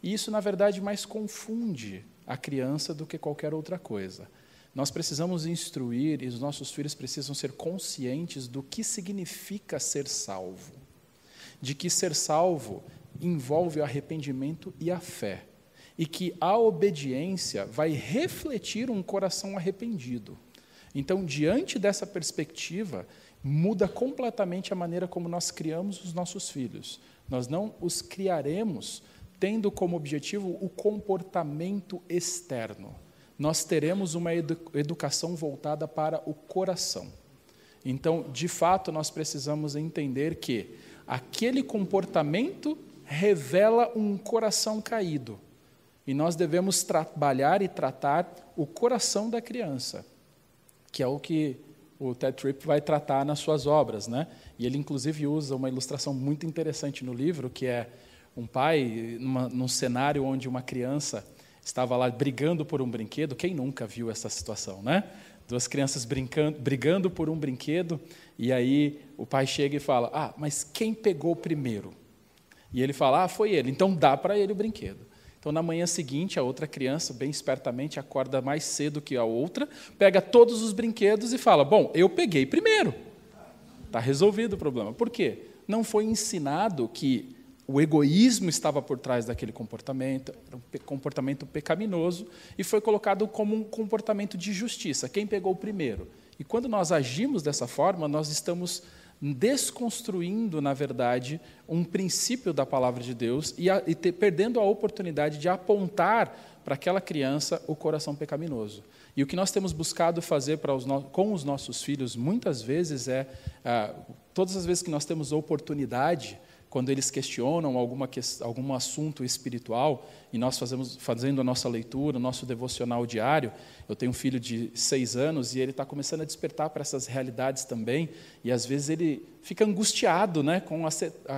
E isso, na verdade, mais confunde a criança do que qualquer outra coisa. Nós precisamos instruir e os nossos filhos precisam ser conscientes do que significa ser salvo. De que ser salvo envolve o arrependimento e a fé. E que a obediência vai refletir um coração arrependido. Então, diante dessa perspectiva, muda completamente a maneira como nós criamos os nossos filhos. Nós não os criaremos tendo como objetivo o comportamento externo. Nós teremos uma edu educação voltada para o coração. Então, de fato, nós precisamos entender que aquele comportamento revela um coração caído. E nós devemos trabalhar e tratar o coração da criança que é o que o Ted Tripp vai tratar nas suas obras, né? E ele inclusive usa uma ilustração muito interessante no livro, que é um pai numa, num cenário onde uma criança estava lá brigando por um brinquedo. Quem nunca viu essa situação, né? Duas crianças brincando, brigando por um brinquedo, e aí o pai chega e fala: "Ah, mas quem pegou primeiro?" E ele fala: "Ah, foi ele. Então dá para ele o brinquedo." Então, na manhã seguinte, a outra criança, bem espertamente, acorda mais cedo que a outra, pega todos os brinquedos e fala: Bom, eu peguei primeiro. Está resolvido o problema. Por quê? Não foi ensinado que o egoísmo estava por trás daquele comportamento, era um comportamento pecaminoso, e foi colocado como um comportamento de justiça. Quem pegou primeiro? E quando nós agimos dessa forma, nós estamos desconstruindo, na verdade, um princípio da palavra de Deus e, a, e ter, perdendo a oportunidade de apontar para aquela criança o coração pecaminoso. E o que nós temos buscado fazer os no, com os nossos filhos muitas vezes é, ah, todas as vezes que nós temos oportunidade, quando eles questionam alguma, algum assunto espiritual, e nós fazemos, fazendo a nossa leitura, o nosso devocional diário, eu tenho um filho de seis anos e ele está começando a despertar para essas realidades também, e às vezes ele fica angustiado né, com a,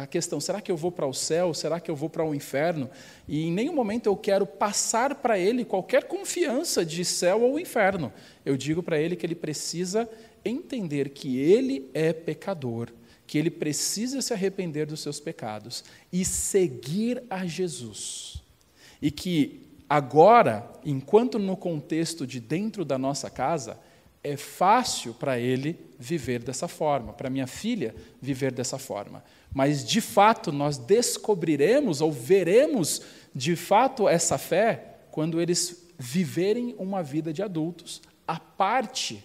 a questão: será que eu vou para o céu? Será que eu vou para o inferno? E em nenhum momento eu quero passar para ele qualquer confiança de céu ou inferno. Eu digo para ele que ele precisa entender que ele é pecador que ele precisa se arrepender dos seus pecados e seguir a Jesus. E que agora, enquanto no contexto de dentro da nossa casa, é fácil para ele viver dessa forma, para minha filha viver dessa forma. Mas, de fato, nós descobriremos ou veremos de fato essa fé quando eles viverem uma vida de adultos, a parte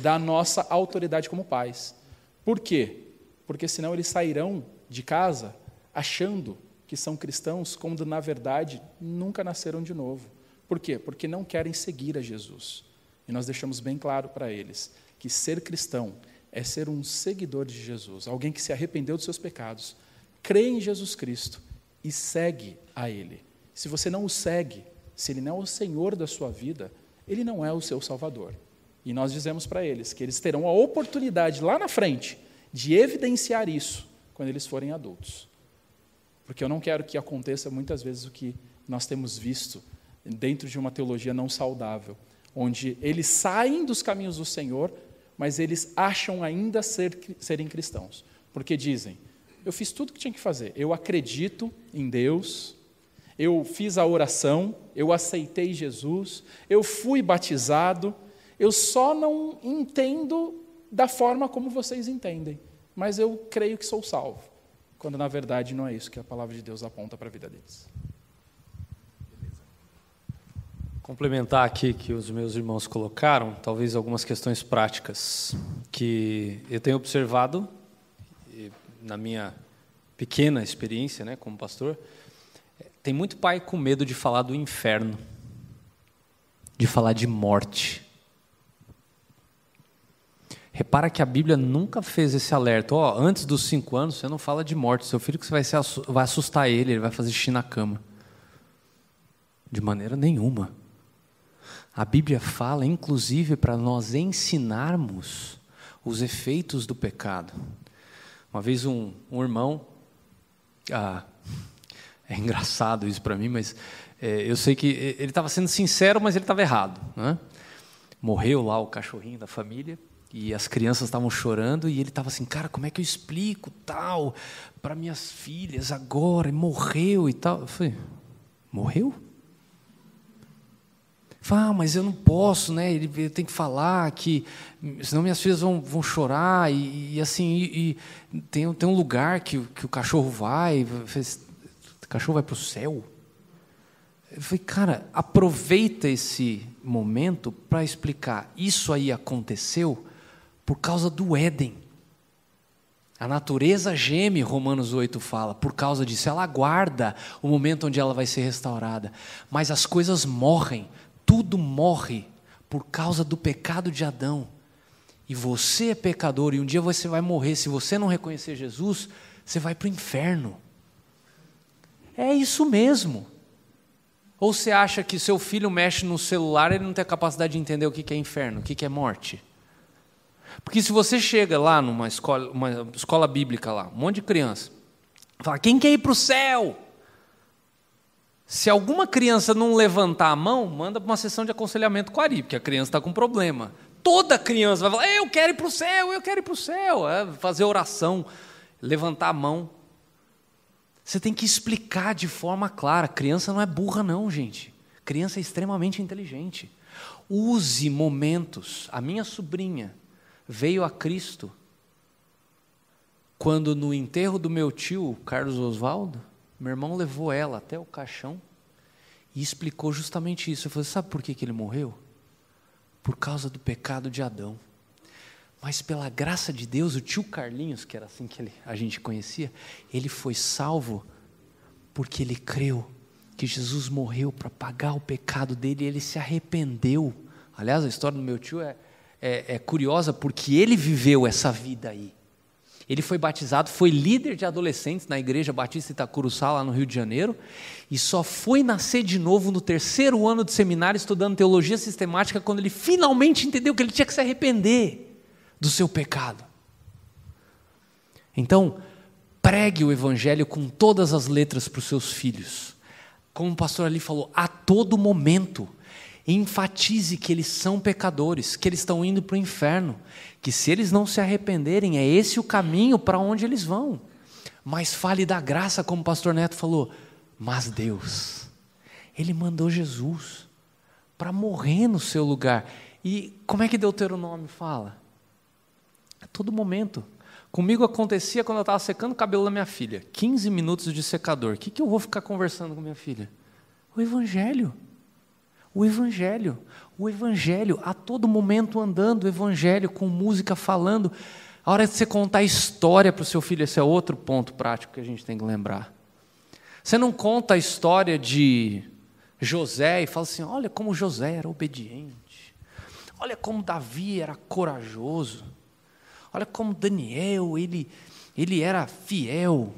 da nossa autoridade como pais. Por quê? porque senão eles sairão de casa achando que são cristãos, quando na verdade nunca nasceram de novo. Por quê? Porque não querem seguir a Jesus. E nós deixamos bem claro para eles que ser cristão é ser um seguidor de Jesus, alguém que se arrependeu dos seus pecados, crê em Jesus Cristo e segue a Ele. Se você não o segue, se Ele não é o Senhor da sua vida, Ele não é o seu Salvador. E nós dizemos para eles que eles terão a oportunidade lá na frente de evidenciar isso quando eles forem adultos. Porque eu não quero que aconteça muitas vezes o que nós temos visto dentro de uma teologia não saudável, onde eles saem dos caminhos do Senhor, mas eles acham ainda ser, serem cristãos, porque dizem: eu fiz tudo o que tinha que fazer, eu acredito em Deus, eu fiz a oração, eu aceitei Jesus, eu fui batizado, eu só não entendo da forma como vocês entendem, mas eu creio que sou salvo, quando na verdade não é isso que a palavra de Deus aponta para a vida deles. Complementar aqui que os meus irmãos colocaram, talvez algumas questões práticas que eu tenho observado na minha pequena experiência, né, como pastor, é, tem muito pai com medo de falar do inferno, de falar de morte Repara que a Bíblia nunca fez esse alerta. Ó, oh, antes dos cinco anos, você não fala de morte. Seu filho que você vai, se vai assustar ele, ele vai fazer xixi na cama. De maneira nenhuma. A Bíblia fala, inclusive, para nós ensinarmos os efeitos do pecado. Uma vez um, um irmão, ah, é engraçado isso para mim, mas é, eu sei que ele estava sendo sincero, mas ele estava errado. Né? Morreu lá o cachorrinho da família. E as crianças estavam chorando e ele estava assim, cara, como é que eu explico tal para minhas filhas agora? E morreu e tal. Eu falei, morreu? Falei, ah, mas eu não posso, né? Ele, ele tem que falar que senão minhas filhas vão, vão chorar e, e assim e, e, tem, tem um lugar que, que o cachorro vai, falei, o cachorro vai para o céu. Eu falei, cara, aproveita esse momento para explicar. Isso aí aconteceu por causa do Éden. A natureza geme, Romanos 8 fala, por causa disso. Ela aguarda o momento onde ela vai ser restaurada. Mas as coisas morrem, tudo morre por causa do pecado de Adão. E você é pecador e um dia você vai morrer. Se você não reconhecer Jesus, você vai para o inferno. É isso mesmo. Ou você acha que seu filho mexe no celular e ele não tem a capacidade de entender o que é inferno, o que é morte? Porque se você chega lá numa escola, uma escola bíblica lá, um monte de criança, fala, quem quer ir para o céu? Se alguma criança não levantar a mão, manda para uma sessão de aconselhamento com a Ari, porque a criança está com problema. Toda criança vai falar, eu quero ir para o céu, eu quero ir para o céu. É fazer oração, levantar a mão. Você tem que explicar de forma clara. Criança não é burra, não, gente. Criança é extremamente inteligente. Use momentos. A minha sobrinha, veio a Cristo quando no enterro do meu tio, Carlos Oswaldo, meu irmão levou ela até o caixão e explicou justamente isso. Eu falei: sabe por que, que ele morreu? Por causa do pecado de Adão. Mas pela graça de Deus, o tio Carlinhos, que era assim que ele, a gente conhecia, ele foi salvo porque ele creu que Jesus morreu para pagar o pecado dele e ele se arrependeu. Aliás, a história do meu tio é é, é curiosa porque ele viveu essa vida aí. Ele foi batizado, foi líder de adolescentes na igreja Batista Itacuruçá, lá no Rio de Janeiro, e só foi nascer de novo no terceiro ano de seminário, estudando teologia sistemática, quando ele finalmente entendeu que ele tinha que se arrepender do seu pecado. Então, pregue o evangelho com todas as letras para os seus filhos. Como o pastor ali falou, a todo momento enfatize que eles são pecadores, que eles estão indo para o inferno, que se eles não se arrependerem, é esse o caminho para onde eles vão. Mas fale da graça, como o pastor Neto falou, mas Deus, Ele mandou Jesus para morrer no seu lugar. E como é que Deuteronômio fala? A todo momento. Comigo acontecia quando eu estava secando o cabelo da minha filha. 15 minutos de secador. O que, que eu vou ficar conversando com minha filha? O Evangelho. O Evangelho, o Evangelho, a todo momento andando, o Evangelho com música falando. A hora de você contar a história para o seu filho, esse é outro ponto prático que a gente tem que lembrar. Você não conta a história de José e fala assim: olha como José era obediente, olha como Davi era corajoso, olha como Daniel ele, ele era fiel.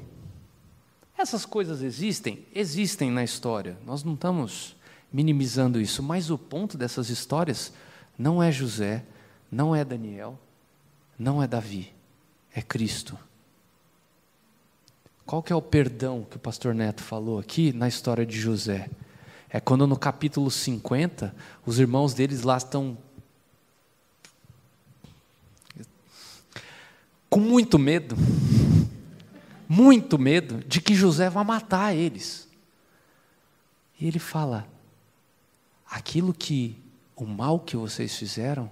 Essas coisas existem? Existem na história. Nós não estamos minimizando isso, mas o ponto dessas histórias não é José, não é Daniel, não é Davi, é Cristo. Qual que é o perdão que o pastor Neto falou aqui na história de José? É quando no capítulo 50, os irmãos deles lá estão com muito medo, muito medo de que José vá matar eles. E ele fala: aquilo que o mal que vocês fizeram,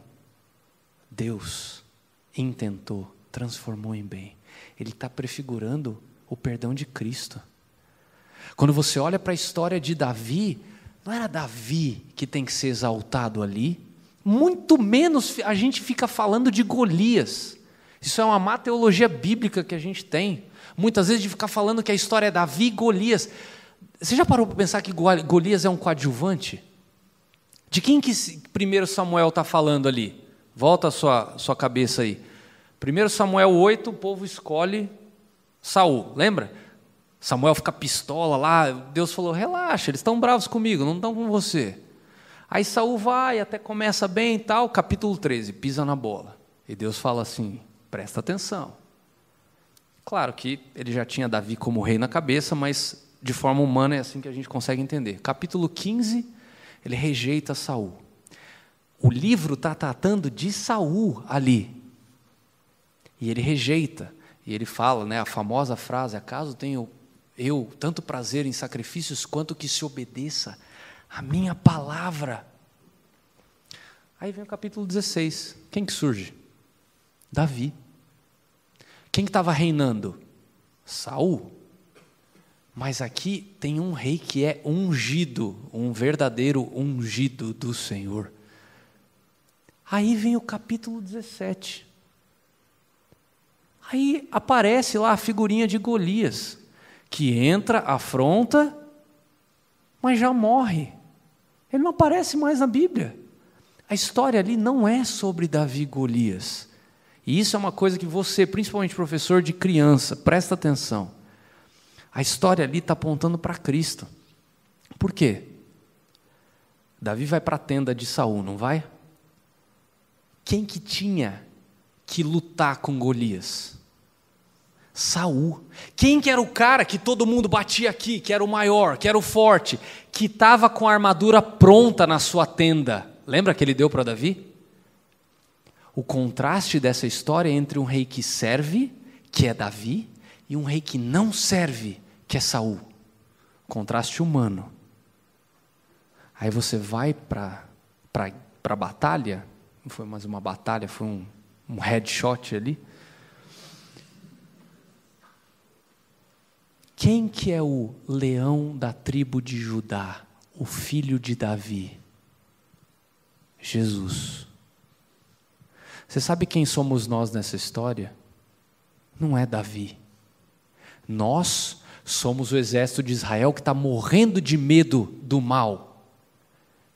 Deus intentou, transformou em bem. Ele está prefigurando o perdão de Cristo. Quando você olha para a história de Davi, não era Davi que tem que ser exaltado ali, muito menos a gente fica falando de Golias. Isso é uma má teologia bíblica que a gente tem. Muitas vezes de ficar falando que a história é Davi e Golias. Você já parou para pensar que Golias é um coadjuvante? De quem que primeiro Samuel está falando ali? Volta a sua, sua cabeça aí. Primeiro Samuel 8, o povo escolhe Saul, lembra? Samuel fica pistola lá, Deus falou: "Relaxa, eles estão bravos comigo, não estão com você". Aí Saul vai, até começa bem e tal, capítulo 13, pisa na bola. E Deus fala assim: "Presta atenção". Claro que ele já tinha Davi como rei na cabeça, mas de forma humana é assim que a gente consegue entender. Capítulo 15, ele rejeita Saul. O livro está tratando de Saul ali. E ele rejeita. E ele fala, né, a famosa frase: "Acaso tenho eu tanto prazer em sacrifícios quanto que se obedeça a minha palavra?" Aí vem o capítulo 16. Quem que surge? Davi. Quem estava que reinando? Saul. Mas aqui tem um rei que é ungido, um verdadeiro ungido do Senhor. Aí vem o capítulo 17. Aí aparece lá a figurinha de Golias, que entra, afronta, mas já morre. Ele não aparece mais na Bíblia. A história ali não é sobre Davi e Golias. E isso é uma coisa que você, principalmente professor de criança, presta atenção. A história ali está apontando para Cristo. Por quê? Davi vai para a tenda de Saul, não vai? Quem que tinha que lutar com Golias? Saul. Quem que era o cara que todo mundo batia aqui, que era o maior, que era o forte, que estava com a armadura pronta na sua tenda? Lembra que ele deu para Davi? O contraste dessa história é entre um rei que serve, que é Davi, e um rei que não serve, que é Saul, contraste humano. Aí você vai para a batalha, não foi mais uma batalha, foi um, um headshot ali. Quem que é o leão da tribo de Judá, o filho de Davi? Jesus. Você sabe quem somos nós nessa história? Não é Davi. Nós Somos o exército de Israel que está morrendo de medo do mal.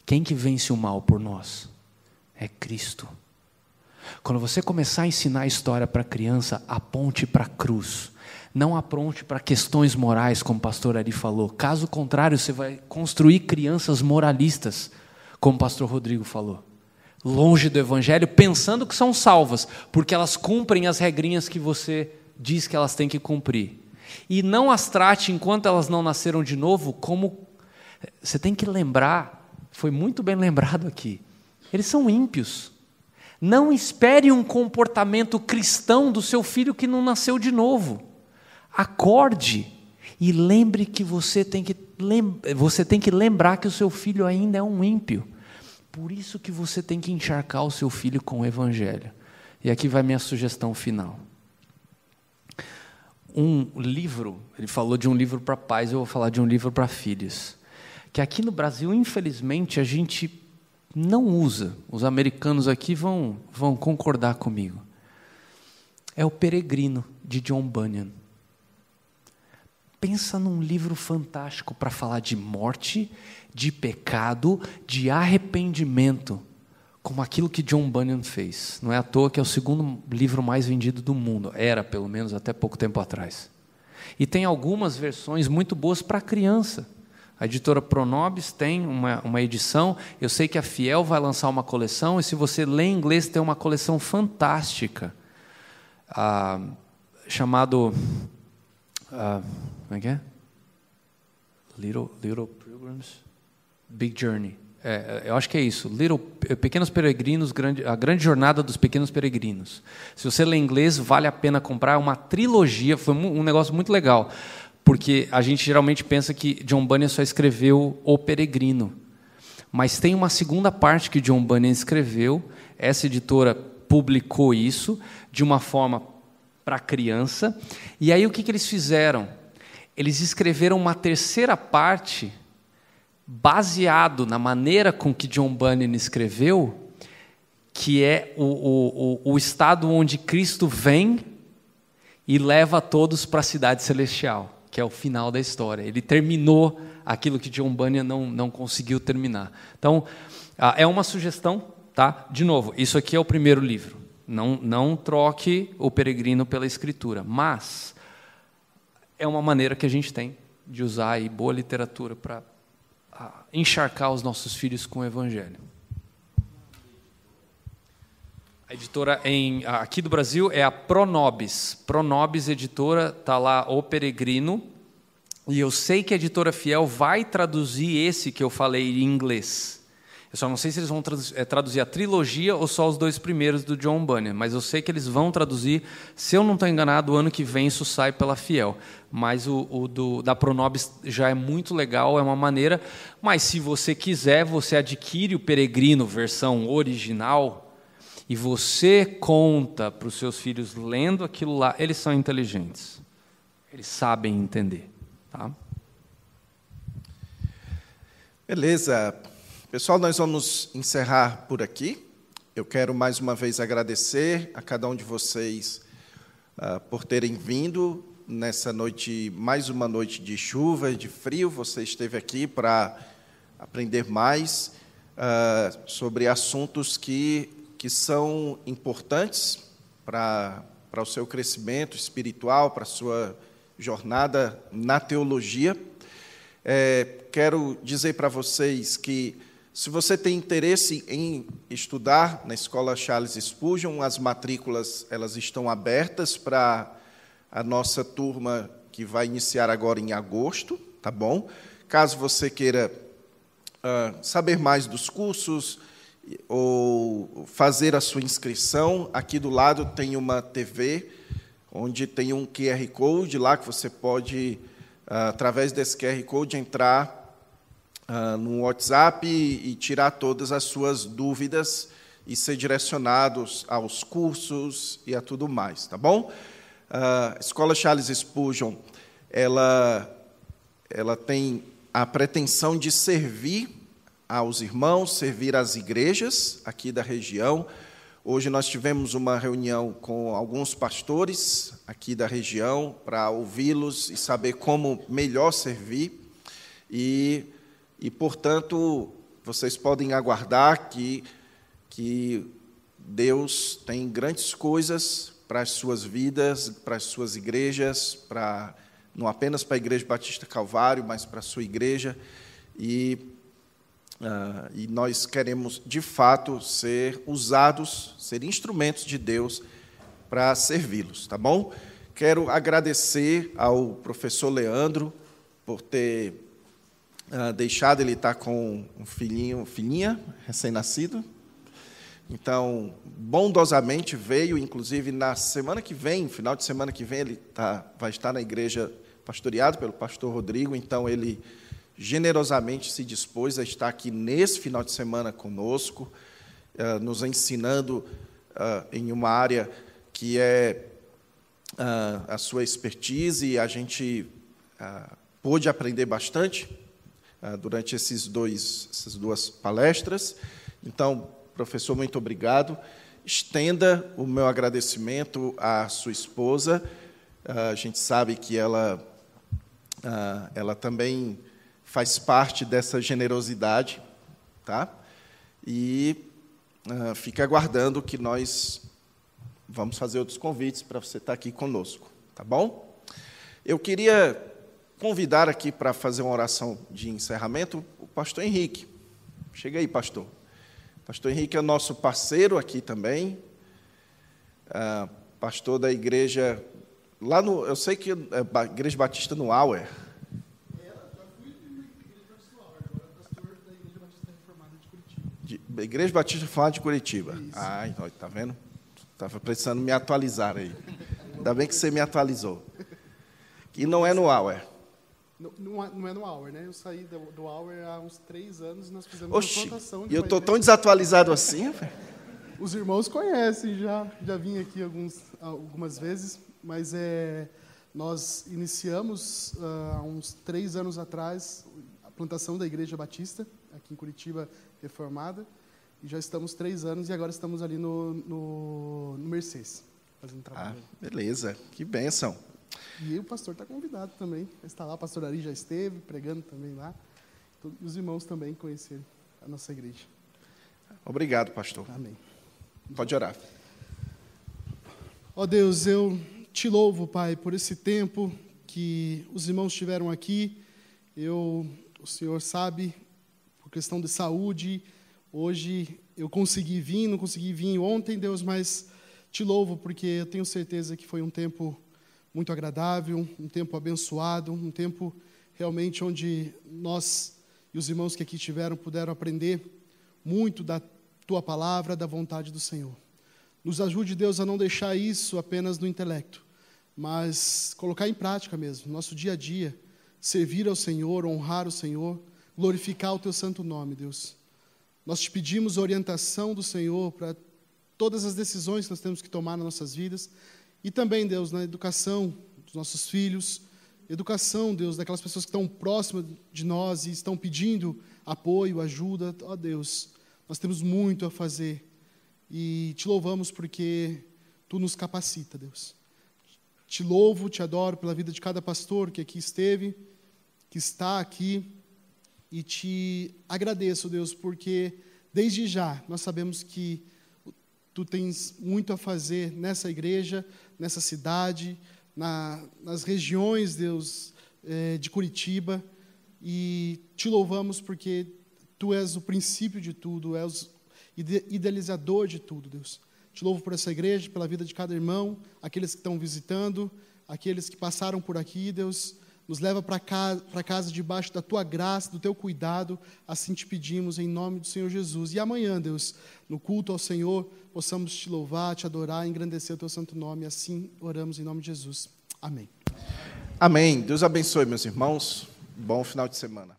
Quem que vence o mal por nós? É Cristo. Quando você começar a ensinar a história para a criança, aponte para a cruz. Não aponte para questões morais, como o pastor Ari falou. Caso contrário, você vai construir crianças moralistas, como o pastor Rodrigo falou. Longe do evangelho, pensando que são salvas, porque elas cumprem as regrinhas que você diz que elas têm que cumprir e não as trate enquanto elas não nasceram de novo como. Você tem que lembrar, foi muito bem lembrado aqui, eles são ímpios. Não espere um comportamento cristão do seu filho que não nasceu de novo. Acorde e lembre que você tem que, você tem que lembrar que o seu filho ainda é um ímpio. Por isso que você tem que encharcar o seu filho com o evangelho. E aqui vai minha sugestão final um livro, ele falou de um livro para pais, eu vou falar de um livro para filhos. Que aqui no Brasil, infelizmente, a gente não usa. Os americanos aqui vão, vão concordar comigo. É o Peregrino, de John Bunyan. Pensa num livro fantástico para falar de morte, de pecado, de arrependimento como aquilo que John Bunyan fez. Não é à toa que é o segundo livro mais vendido do mundo, era pelo menos até pouco tempo atrás. E tem algumas versões muito boas para criança. A editora Pronobis tem uma, uma edição, eu sei que a Fiel vai lançar uma coleção, e se você lê em inglês, tem uma coleção fantástica, ah, chamado. Ah, como é que é? Little, Little Pilgrims, Big Journey. É, eu acho que é isso. Little, pequenos peregrinos, grande, a grande jornada dos pequenos peregrinos. Se você lê inglês, vale a pena comprar uma trilogia. Foi um negócio muito legal, porque a gente geralmente pensa que John Bunyan só escreveu O Peregrino, mas tem uma segunda parte que John Bunyan escreveu. Essa editora publicou isso de uma forma para criança. E aí o que, que eles fizeram? Eles escreveram uma terceira parte baseado na maneira com que John Bunyan escreveu, que é o, o, o estado onde Cristo vem e leva todos para a cidade celestial, que é o final da história. Ele terminou aquilo que John Bunyan não, não conseguiu terminar. Então, ah, é uma sugestão, tá? De novo, isso aqui é o primeiro livro. Não, não troque o peregrino pela escritura, mas é uma maneira que a gente tem de usar aí boa literatura para encharcar os nossos filhos com o Evangelho. A editora em, aqui do Brasil é a Pronobis. Pronobis Editora, está lá O Peregrino. E eu sei que a editora Fiel vai traduzir esse que eu falei em inglês. Eu só não sei se eles vão eh, traduzir a trilogia ou só os dois primeiros do John Bunyan, mas eu sei que eles vão traduzir. Se eu não estou enganado, o ano que vem isso sai pela Fiel. Mas o, o do, da Pronobis já é muito legal, é uma maneira. Mas se você quiser, você adquire o Peregrino, versão original, e você conta para os seus filhos lendo aquilo lá. Eles são inteligentes, eles sabem entender. Tá? Beleza. Pessoal, nós vamos encerrar por aqui. Eu quero mais uma vez agradecer a cada um de vocês uh, por terem vindo nessa noite, mais uma noite de chuva, de frio. Você esteve aqui para aprender mais uh, sobre assuntos que, que são importantes para para o seu crescimento espiritual, para a sua jornada na teologia. É, quero dizer para vocês que se você tem interesse em estudar na escola Charles Spurgeon, as matrículas elas estão abertas para a nossa turma que vai iniciar agora em agosto, tá bom? Caso você queira uh, saber mais dos cursos ou fazer a sua inscrição, aqui do lado tem uma TV onde tem um QR Code lá que você pode, uh, através desse QR Code, entrar ah, no WhatsApp e, e tirar todas as suas dúvidas e ser direcionados aos cursos e a tudo mais, tá bom? Ah, a Escola Charles Spurgeon, ela, ela tem a pretensão de servir aos irmãos, servir às igrejas aqui da região. Hoje nós tivemos uma reunião com alguns pastores aqui da região para ouvi-los e saber como melhor servir. E e, portanto, vocês podem aguardar que, que Deus tem grandes coisas para as suas vidas, para as suas igrejas, para não apenas para a Igreja Batista Calvário, mas para a sua igreja. E, uh, e nós queremos, de fato, ser usados, ser instrumentos de Deus para servi-los, tá bom? Quero agradecer ao professor Leandro por ter ah, deixado, ele está com um filhinho, filhinha, recém-nascido. Então, bondosamente veio, inclusive na semana que vem, final de semana que vem, ele tá, vai estar na igreja pastoreado pelo pastor Rodrigo, então ele generosamente se dispôs a estar aqui nesse final de semana conosco, uh, nos ensinando uh, em uma área que é uh, a sua expertise, e a gente pôde aprender bastante ah, durante esses dois, essas duas palestras. Então, professor, muito obrigado. Estenda o meu agradecimento à sua esposa. Ah, a gente sabe que ela, ah, ela também faz parte dessa generosidade, tá? E fica aguardando que nós vamos fazer outros convites para você estar aqui conosco, tá bom? Eu queria convidar aqui para fazer uma oração de encerramento o pastor Henrique. Chega aí, pastor. Pastor Henrique é nosso parceiro aqui também, ah, pastor da igreja lá no, eu sei que é igreja batista no Auer. igreja Batista Reformada de Curitiba. É ah, então, tá vendo? Estava precisando me atualizar aí. Ainda bem que você me atualizou. E não é no Auer. No, no, não é no Hour, né? Eu saí do, do Hour há uns três anos, e nós fizemos Oxi, uma plantação. E eu estou tão desatualizado assim, velho. <laughs> Os irmãos conhecem, já, já vim aqui alguns, algumas vezes, mas é, nós iniciamos ah, há uh, uns três anos atrás a plantação da Igreja Batista, aqui em Curitiba, reformada, e já estamos três anos e agora estamos ali no, no, no Mercedes, fazendo trabalho. Ah, beleza, que bênção. E o pastor está convidado também está lá. O pastor Ari já esteve pregando também lá. Então, e os irmãos também conheceram a nossa igreja. Obrigado, pastor. Amém. Pode orar. Ó oh Deus, eu te louvo, Pai, por esse tempo que os irmãos tiveram aqui. Eu, o Senhor sabe, por questão de saúde, hoje eu consegui vir, não consegui vir ontem, Deus, mas te louvo porque eu tenho certeza que foi um tempo muito agradável, um tempo abençoado, um tempo realmente onde nós e os irmãos que aqui tiveram puderam aprender muito da tua palavra, da vontade do Senhor. Nos ajude, Deus, a não deixar isso apenas no intelecto, mas colocar em prática mesmo, nosso dia a dia, servir ao Senhor, honrar o Senhor, glorificar o teu santo nome, Deus. Nós te pedimos orientação do Senhor para todas as decisões que nós temos que tomar nas nossas vidas, e também, Deus, na educação dos nossos filhos, educação, Deus, daquelas pessoas que estão próximas de nós e estão pedindo apoio, ajuda. Ó oh, Deus, nós temos muito a fazer e te louvamos porque tu nos capacita, Deus. Te louvo, te adoro pela vida de cada pastor que aqui esteve, que está aqui, e te agradeço, Deus, porque desde já nós sabemos que tu tens muito a fazer nessa igreja, nessa cidade, na, nas regiões, Deus, eh, de Curitiba. E te louvamos porque tu és o princípio de tudo, és o idealizador de tudo, Deus. Te louvo por essa igreja, pela vida de cada irmão, aqueles que estão visitando, aqueles que passaram por aqui, Deus nos leva para casa, casa debaixo da tua graça, do teu cuidado, assim te pedimos em nome do Senhor Jesus. E amanhã, Deus, no culto ao Senhor, possamos te louvar, te adorar, engrandecer o teu santo nome, assim oramos em nome de Jesus. Amém. Amém. Deus abençoe, meus irmãos. Bom final de semana.